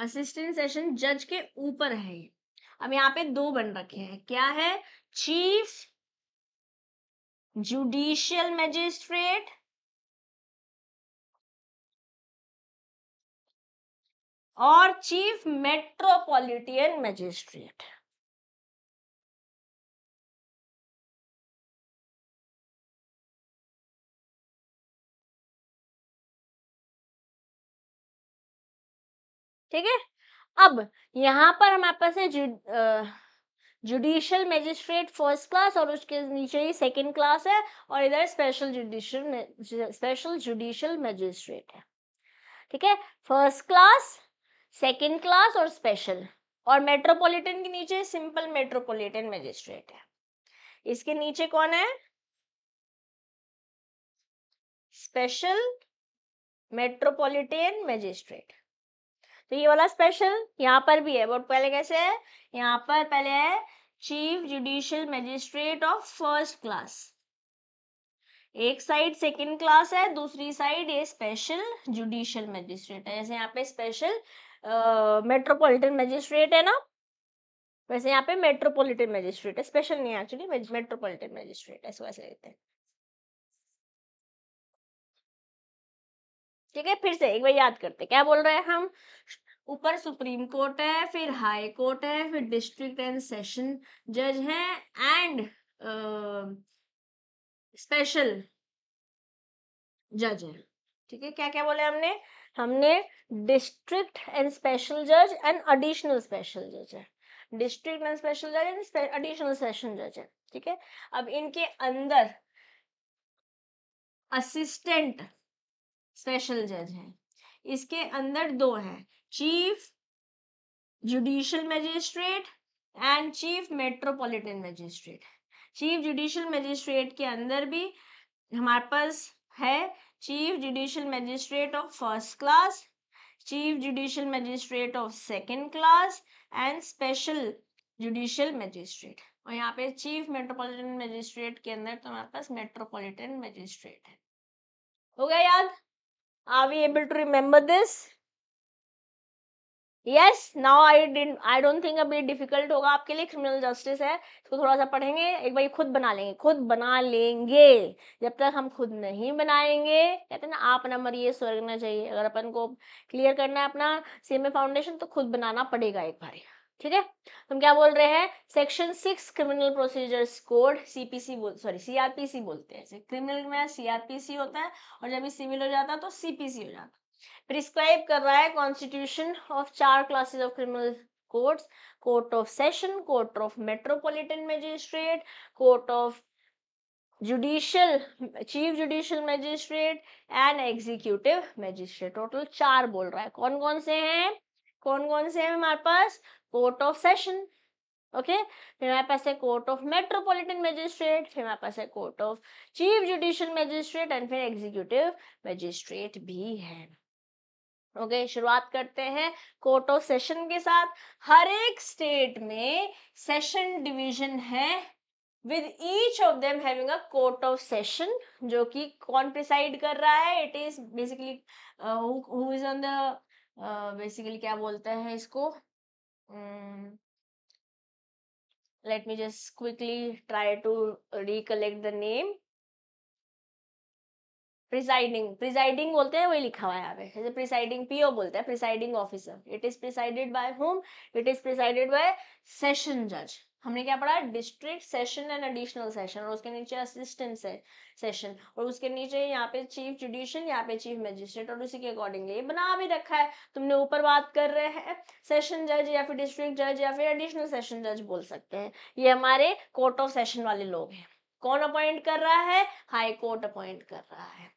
असिस्टेंट सेशन जज के ऊपर है ये अब यहाँ पे दो बन रखे हैं क्या है चीफ जुडिशियल मजिस्ट्रेट और चीफ मेट्रोपॉलिटन मजिस्ट्रेट ठीक है अब यहाँ पर हमारे पास है जुडिशियल मजिस्ट्रेट फर्स्ट क्लास और उसके नीचे ही सेकेंड क्लास है और इधर special judicial special judicial magistrate है ठीक है फर्स्ट क्लास सेकेंड क्लास और स्पेशल और मेट्रोपॉलिटन के नीचे सिंपल मेट्रोपॉलिटन मजिस्ट्रेट है इसके नीचे कौन है स्पेशल मेट्रोपॉलिटन मजिस्ट्रेट तो ये वाला स्पेशल यहाँ पर भी है बट पहले कैसे है यहाँ पर पहले है chief judicial magistrate of first class एक साइड सेकंड क्लास है दूसरी साइड ये स्पेशल जुडिशियल मजिस्ट्रेट है जैसे यहाँ पे स्पेशल मेट्रोपॉलिटन मजिस्ट्रेट है ना वैसे यहाँ पे मेट्रोपॉलिटन मजिस्ट्रेट है स्पेशल नहीं एक्चुअली मेट्रोपॉलिटन मजिस्ट्रेट है ऐसे वैसे लेते हैं ठीक है फिर से एक बार याद करते क्या बोल रहे हैं हम ऊपर सुप्रीम कोर्ट है फिर हाई कोर्ट है फिर डिस्ट्रिक्ट एंड सेशन जज हैं एंड स्पेशल जज है ठीक है क्या क्या बोले हमने हमने डिस्ट्रिक्ट एंड स्पेशल जज एंड एडिशनल स्पेशल जज है डिस्ट्रिक्ट एंड स्पेशल जज एंड एडिशनल सेशन जज है ठीक है अब इनके अंदर असिस्टेंट स्पेशल जज हैं इसके अंदर दो हैं chief judicial magistrate and chief metropolitan magistrate chief judicial magistrate के अंदर भी हमारे पास है chief judicial magistrate of first class chief judicial magistrate of second class and special judicial magistrate और यहाँ पे चीफ मेट्रोपॉलिटन मजिस्ट्रेट के अंदर तो हमारे पास मेट्रोपॉलिटन मजिस्ट्रेट है हो गया याद Are we able to remember this? Yes now I didn't I don't think अभी डिफिकल्ट होगा आपके लिए क्रिमिनल जस्टिस है इसको थोड़ा सा पढ़ेंगे एक बार खुद बना लेंगे खुद बना लेंगे जब तक हम खुद नहीं बनाएंगे कहते हैं ना आप ना मरिए स्वर्ग ना चाहिए अगर अपन को क्लियर करना है अपना सीएमए फाउंडेशन तो खुद बनाना पड़ेगा एक बार ठीक है हम क्या बोल रहे हैं section six criminal procedures code CPC बोल सॉरी सीआरपीसी बोलते हैं क्रिमिनल में सीआरपीसी होता है और जब ये सिविल हो जाता है तो सीपीसी हो जाता है प्रिस्क्राइब कर रहा है कॉन्स्टिट्यूशन ऑफ चार classes of criminal courts court of session court of metropolitan magistrate court of judicial chief judicial magistrate and executive magistrate total चार बोल रहा है कौन कौन से हैं कौन कौन से हैं हमारे पास कोर्ट ऑफ सेशन ओके फिर हमारे पास है कोर्ट ऑफ मेट्रोपॉलिटन मजिस्ट्रेट फिर हमारे पास है court of chief judicial magistrate and फिर एग्जीक्यूटिव मजिस्ट्रेट भी है ओके okay, शुरुआत करते हैं कोर्ट ऑफ सेशन के साथ हर एक स्टेट में सेशन डिवीजन है with each of them having a court of session जो कि कौन प्रिसाइड कर रहा है it is basically who is on the basically क्या बोलते हैं इसको let me just quickly try to recollect the name presiding presiding बोलते हैं वही लिखा हुआ है यहाँ पे जैसे प्रिसाइडिंग पीओ बोलते हैं presiding officer it is presided by home it is presided by session जज हमने क्या पढ़ा district session and additional session और उसके नीचे असिस्टेंट से, सेशन और उसके नीचे यहाँ पे चीफ जुडिशियल यहाँ पे चीफ मजिस्ट्रेट और उसी के अकॉर्डिंगली ये बना भी रखा है तुमने ऊपर बात कर रहे हैं सेशन जज या फिर डिस्ट्रिक्ट जज या फिर एडिशनल सेशन जज बोल सकते हैं ये हमारे कोर्ट ऑफ सेशन वाले लोग हैं कौन अपॉइंट कर रहा है हाई कोर्ट अपॉइंट कर रहा है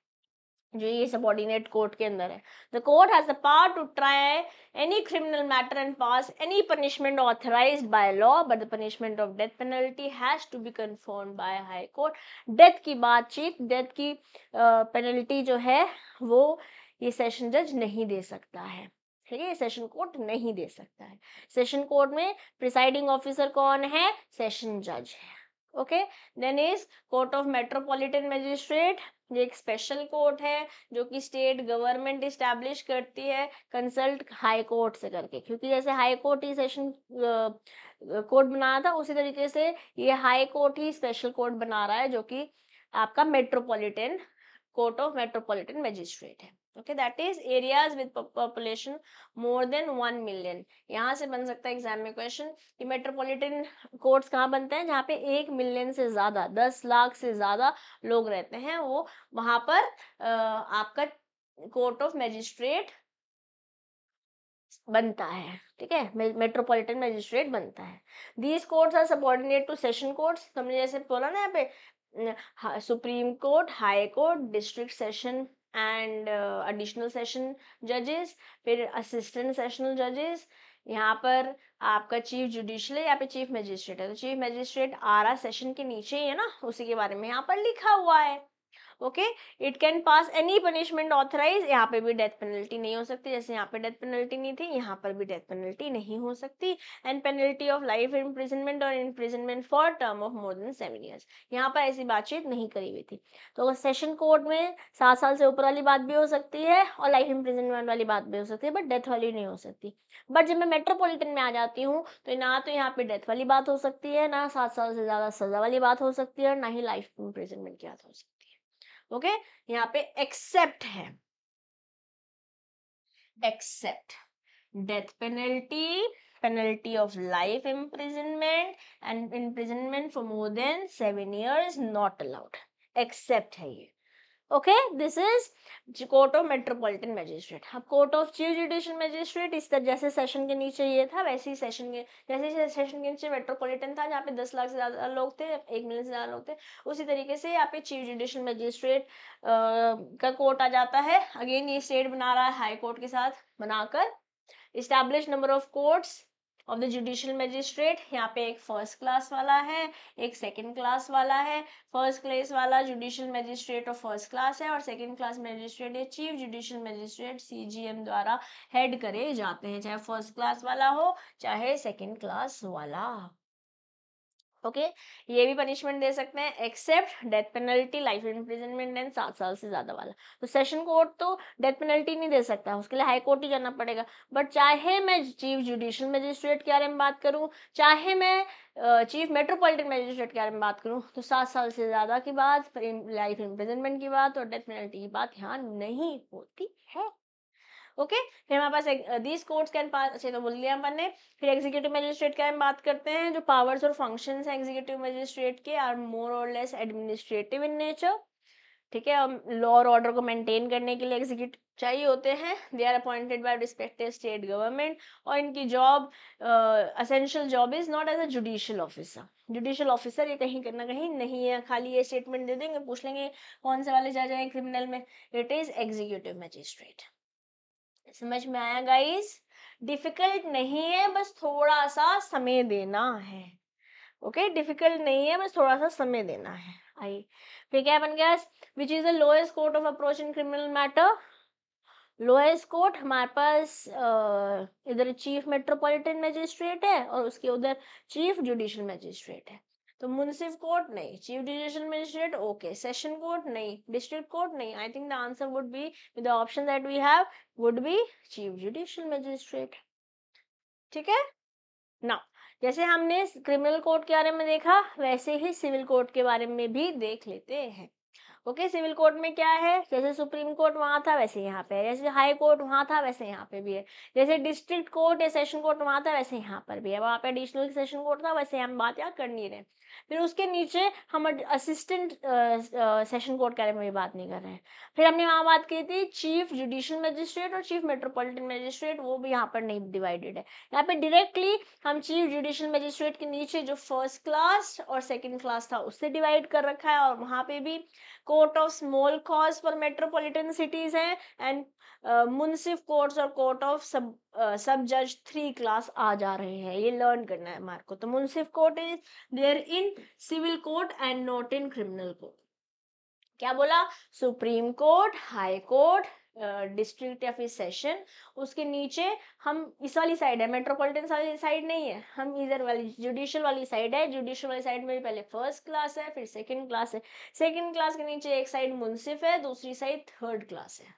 जो ये सबॉर्डिनेट कोर्ट के अंदर है the court has the power to try any criminal matter and pass any punishment authorise by law but the punishment of death penalty has to be confirm by high court death की बातचीत death की penalty uh, जो है वो ये session जज नहीं दे सकता है ठीक है सेशन कोर्ट नहीं दे सकता है सेशन कोर्ट में प्रिसाइडिंग ऑफिसर कौन है सेशन जज है okay then is court of metropolitan magistrate ये एक स्पेशल कोर्ट है जो कि स्टेट गवर्नमेंट इस्टेब्लिश करती है कंसल्ट हाई कोर्ट से करके क्योंकि जैसे हाई कोर्ट ही सेशन कोर्ट बनाया था उसी तरीके से ये हाई कोर्ट ही स्पेशल कोर्ट बना रहा है जो कि आपका metropolitan court of metropolitan magistrate है okay that is areas with population more than one million यहाँ से बन सकता है एग्जाम में क्वेश्चन कि मेट्रोपॉलिटन कोर्ट्स कहाँ बनते हैं जहाँ पे एक मिलियन से ज़्यादा दस लाख से ज़्यादा लोग रहते हैं वो वहाँ पर आपका कोर्ट ऑफ मजिस्ट्रेट बनता है ठीक है मेट्रोपॉलिटन मजिस्ट्रेट बनता है these courts are subordinate to session courts हमने जैसे बोला ना यहाँ पे supreme court high court district session and additional session जजेस फिर असिस्टेंट सेशनल जजेस यहाँ पर आपका चीफ जुडिशल है या पे चीफ मजिस्ट्रेट है तो चीफ मजिस्ट्रेट आरा सेशन के नीचे ही है ना उसी के बारे में यहाँ पर लिखा हुआ है okay it can pass any punishment authorise यहाँ पे भी डेथ पेनल्टी नहीं हो सकती जैसे यहाँ पे डेथ पेनल्टी नहीं थी यहाँ पर भी डेथ पेनल्टी नहीं हो सकती and penalty of life imprisonment और imprisonment for term of more than seven years यहाँ पर ऐसी बातचीत नहीं करी हुई थी तो सेशन कोर्ट में सात साल से ऊपर वाली बात भी हो सकती है और लाइफ इम्प्रिजनमेंट वाली बात भी हो सकती है बट डेथ वाली नहीं हो सकती बट जब मैं मेट्रोपॉलिटन में आ जाती हूँ तो ना तो यहाँ पे डेथ वाली बात हो सकती है ना सात साल से ज़्यादा सजा वाली बात हो सकती है ना ही लाइफ इम्प्रिजनमेंट की बात हो सकती है ओके यहाँ पे एक्सेप्ट है except death penalty penalty of life imprisonment and imprisonment for more than seven year not allowed except है ये okay this is court of metropolitan magistrate अब court of chief judicial magistrate इस तरह जैसे session के नीचे ये था वैसे ही सेशन के जैसे सेशन के नीचे मेट्रोपॉलिटन था जहाँ पे दस लाख से ज़्यादा लोग थे एक मिलियन से ज़्यादा लोग थे उसी तरीके से यहाँ पे चीफ जुडिशियल मैजिस्ट्रेट का कोर्ट आ जाता है अगेन ये स्टेट बना रहा है हाई कोर्ट के साथ बनाकर establish number of courts of the judicial magistrate यहाँ पे एक फर्स्ट क्लास वाला है एक सेकेंड क्लास वाला है फर्स्ट क्लास वाला judicial magistrate of first class है और सेकेंड क्लास मजिस्ट्रेट या चीफ जुडिशियल मजिस्ट्रेट एम द्वारा हेड करे जाते हैं चाहे फर्स्ट क्लास वाला हो चाहे सेकेंड क्लास वाला ओके ये भी पनिशमेंट दे सकते हैं except death penalty life imprisonment and सात साल से ज़्यादा वाला तो सेशन कोर्ट तो डेथ पेनल्टी नहीं दे सकता उसके लिए हाई कोर्ट ही जाना पड़ेगा बट चाहे मैं चीफ जुडिशियल मजिस्ट्रेट के बारे में बात करूँ चाहे मैं चीफ मेट्रोपॉलिटन मजिस्ट्रेट के बारे में बात करूँ तो सात साल से ज़्यादा की बात लाइफ इंप्रिजनमेंट की बात और डेथ पेनल्टी की बात यहाँ नहीं होती है ओके फिर हमारे पास दीज कोर्ट्स कैन पास अच्छे तो बोल लिया अपन ने फिर एग्जीक्यूटिव मजिस्ट्रेट का हम बात करते हैं जो पावर्स और फंक्शन है एग्जीक्यूटिव मजिस्ट्रेट के आर मोर और लेस एडमिनिस्ट्रेटिव इन नेचर ठीक है लॉ और ऑर्डर को मेंटेन करने के लिए एग्जीक्यूट चाहिए होते हैं they are appointed by respective state government और इनकी job essential job is not as a judicial officer judicial officer ये कहीं करना कहीं नहीं है खाली ये स्टेटमेंट दे देंगे पूछ लेंगे कौन से वाले जा जाए क्रिमिनल में इट इज एग्जीक्यूटिव मजिस्ट्रेट समझ में आया गाइस डिफिकल्ट नहीं है बस थोड़ा सा समय देना है ओके okay? डिफिकल्ट नहीं है बस थोड़ा सा समय देना है आई फिर क्या बन गया which is the lowest court of approach in criminal matter lowest court हमारे पास इधर चीफ मेट्रोपॉलिटन मजिस्ट्रेट है और उसके उधर चीफ जुडिशल मजिस्ट्रेट है तो मुंसिफ कोर्ट नहीं chief judicial magistrate okay session court नहीं डिस्ट्रिक्ट कोर्ट नहीं I think the answer would be with option that we have would be chief judicial magistrate ठीक है ना जैसे हमने क्रिमिनल कोर्ट के बारे में देखा वैसे ही सिविल कोर्ट के बारे में भी देख लेते हैं ओके okay, सिविल कोर्ट में क्या है जैसे सुप्रीम कोर्ट वहां था वैसे यहाँ पे है जैसे हाई कोर्ट वहां था वैसे यहाँ पे भी है जैसे डिस्ट्रिक्ट कोर्ट या सेशन कोर्ट वहां था वैसे यहाँ पर भी है वहाँ पे एडिशनल सेशन कोर्ट था वैसे हम बात यहाँ कर नहीं रहे फिर उसके नीचे हम असिस्टेंट सेशन कोर्ट के बारे में बात नहीं कर रहे हैं फिर हमने वहाँ बात की थी चीफ जुडिशियल मजिस्ट्रेट और चीफ मेट्रोपॉलिटन मजिस्ट्रेट वो भी यहाँ पर नहीं डिवाइडेड है यहाँ पे डायरेक्टली हम चीफ जुडिशियल मजिस्ट्रेट के नीचे जो फर्स्ट क्लास और सेकेंड क्लास था उससे डिवाइड कर रखा है और वहाँ पे भी court of small cause for metropolitan cities है एंड मुनसिफ कोर्ट्स और कोर्ट ऑफ सब सब जज थ्री क्लास आ जा रहे हैं ये लर्न करना है हमारे को तो munsif court is there in civil court and not in criminal court क्या बोला supreme court high court district या फिर सेशन उसके नीचे हम इस वाली साइड है मेट्रोपॉलिटन वाली साइड नहीं है हम इधर वाली जुडिशियल वाली साइड है जुडिशियल वाली साइड में पहले फर्स्ट क्लास है फिर सेकंड क्लास है सेकंड क्लास के नीचे एक साइड मुंसिफ है दूसरी साइड थर्ड क्लास है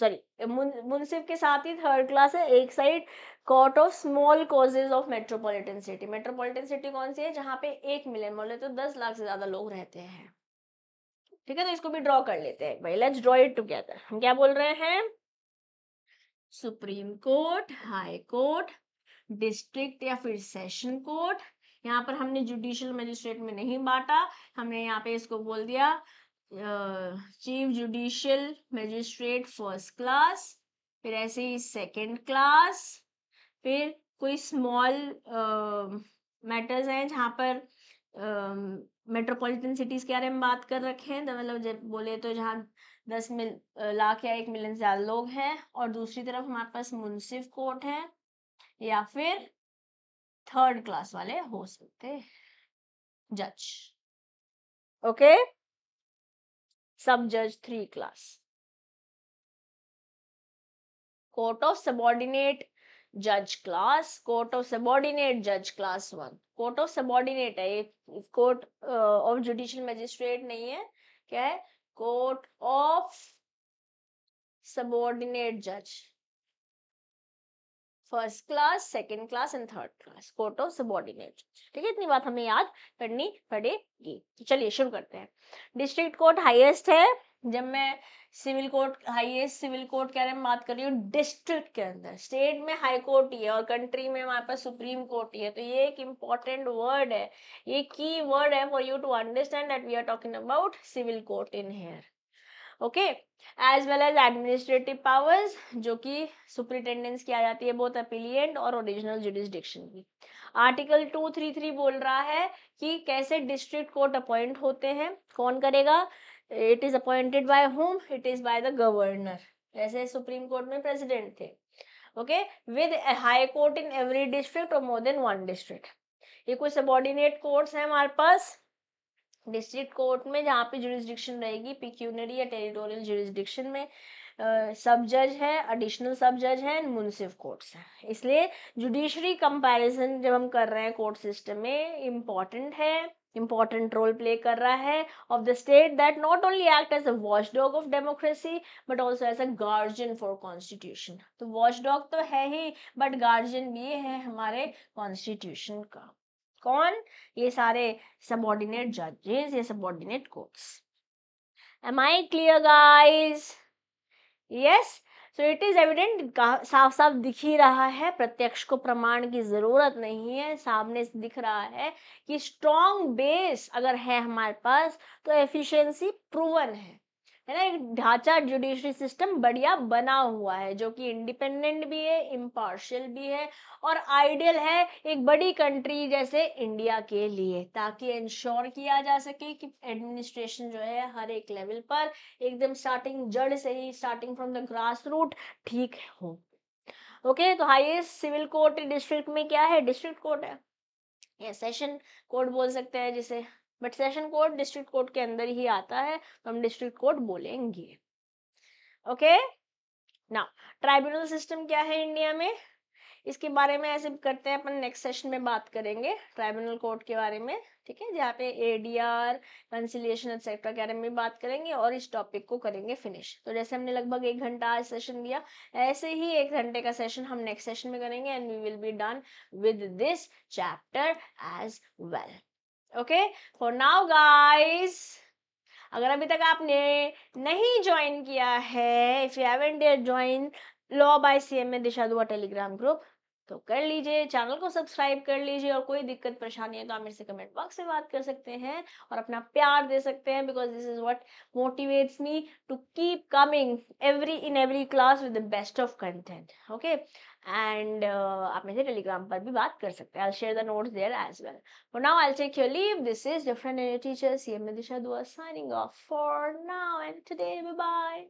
सॉरी मुंसिफ के साथ ही थर्ड क्लास है एक side court of small causes of metropolitan city metropolitan city कौन सी है जहाँ पे एक मिलियन बोले तो दस लाख से ज्यादा लोग रहते हैं ठीक है तो इसको भी ड्रॉ कर लेते हैं भाई लेट्स ड्रॉ इट टुगेदर हम क्या बोल रहे हैं supreme court high court district या फिर सेशन कोर्ट यहाँ पर हमने जुडिशियल मजिस्ट्रेट में नहीं बांटा हमने यहाँ पे इसको बोल दिया chief judicial magistrate first class फिर ऐसे ही सेकेंड क्लास फिर कोई स्मॉल मैटर्स um, हैं जहाँ पर मेट्रोपॉलिटन um, सिटीज के बारे में बात कर रखे हैं तो मतलब जब बोले तो जहाँ दस मिल लाख या एक मिलियन से ज़्यादा लोग हैं और दूसरी तरफ हमारे पास मुंसिफ कोर्ट है या फिर थर्ड क्लास वाले हो सकते जज okay okay? Sub judge 3 class court of subordinate judge class court of subordinate judge class 1 court of subordinate है ये court of judicial magistrate नहीं है क्या है कोर्ट ऑफ सबॉर्डिनेट जज first class second class and third class photo subordinate ठीक है इतनी बात हमें याद करनी पड़ेगी तो चलिए शुरू करते हैं डिस्ट्रिक्ट कोर्ट हाईएस्ट है जब मैं civil court highest civil court के बारे में बात कर रही हूँ डिस्ट्रिक्ट के अंदर स्टेट में हाई कोर्ट ही है और कंट्री में हमारे पास सुप्रीम कोर्ट ही है तो ये एक इम्पॉर्टेंट वर्ड है ये की वर्ड है for you to understand that we are talking about civil court in here okay as well as administrative powers जो कि सुप्रिटेंडेंस की आ जाती है बोथ अपीलियंट और ओरिजिनल जुडिस्डिक्शन की आर्टिकल 233 बोल रहा है कि कैसे डिस्ट्रिक्ट कोर्ट अपॉइंट होते हैं कौन करेगा it is appointed by home it is by the governor ऐसे सुप्रीम कोर्ट में प्रेसिडेंट थे okay with high court in every district और मोर देन वन डिस्ट्रिक्ट ये कुछ सबॉर्डिनेट कोर्ट्स हैं हमारे पास डिस्ट्रिक्ट कोर्ट में जहाँ पे जुरिस्डिक्शन रहेगी पिक्यूनरी या टेरिटोरियल जुरिस्डिक्शन में सब जज है एडिशनल सब जज है एंड मुंसिफ कोर्ट्स है इसलिए जुडिशरी कंपैरिजन जब हम कर रहे हैं कोर्ट सिस्टम में इम्पॉर्टेंट है इम्पॉर्टेंट रोल प्ले कर रहा है of the state that not only act as a watchdog of democracy but also as a guardian for constitution तो वॉच डॉग तो है ही बट गार्जियन भी है हमारे कॉन्स्टिट्यूशन का कौन ये सारे सबॉर्डिनेट जजेस ये subordinate courts am I clear guys yes so it is evident साफ साफ दिख ही रहा है प्रत्यक्ष को प्रमाण की जरूरत नहीं है सामने से दिख रहा है कि स्ट्रॉन्ग बेस अगर है हमारे पास तो एफिशिएंसी प्रूवन है है ना एक ढांचा जुडिशरी सिस्टम बढ़िया बना हुआ है जो कि इंडिपेंडेंट भी है इम्पार्शल भी है और आइडियल है एक बड़ी कंट्री जैसे इंडिया के लिए ताकि इंश्योर किया जा सके कि एडमिनिस्ट्रेशन जो है हर एक लेवल पर एकदम स्टार्टिंग जड़ से ही starting from the grass root ठीक हो ओके okay, तो हाईएस्ट सिविल कोर्ट डिस्ट्रिक्ट में क्या है डिस्ट्रिक्ट कोर्ट है या सेशन कोर्ट बोल सकते हैं जिसे but session court district court के अंदर ही आता है तो हम डिस्ट्रिक्ट कोर्ट बोलेंगे ओके ना ट्राइब्यूनल सिस्टम क्या है इंडिया में इसके बारे में ऐसे करते हैं अपन नेक्स्ट सेशन में बात करेंगे ट्राइब्यूनल कोर्ट के बारे में ठीक है जहाँ पे एडीआर कंसिलेशन एक्सेट्रा के बारे में बात करेंगे और इस टॉपिक को करेंगे फिनिश तो जैसे हमने लगभग एक घंटा आज सेशन दिया ऐसे ही एक घंटे का सेशन हम नेक्स्ट सेशन में करेंगे and we will be done with this chapter as well okay for now guys अगर अभी तक आपने नहीं ज्वाइन किया है if you haven't join law by CMA Disha Dua Telegram group तो कर लीजिए चैनल को सब्सक्राइब कर लीजिए और कोई दिक्कत परेशानी है तो आप मेरे से कमेंट बॉक्स में बात कर सकते हैं और अपना प्यार दे सकते हैं because this is what motivates me to keep coming every in every class with the best of content okay and आप मेरे टेलीग्राम पर भी बात कर सकते हैं I share the notes there as well for now I take your leave this is different an teacher C M Disha Dua signing off for now and today bye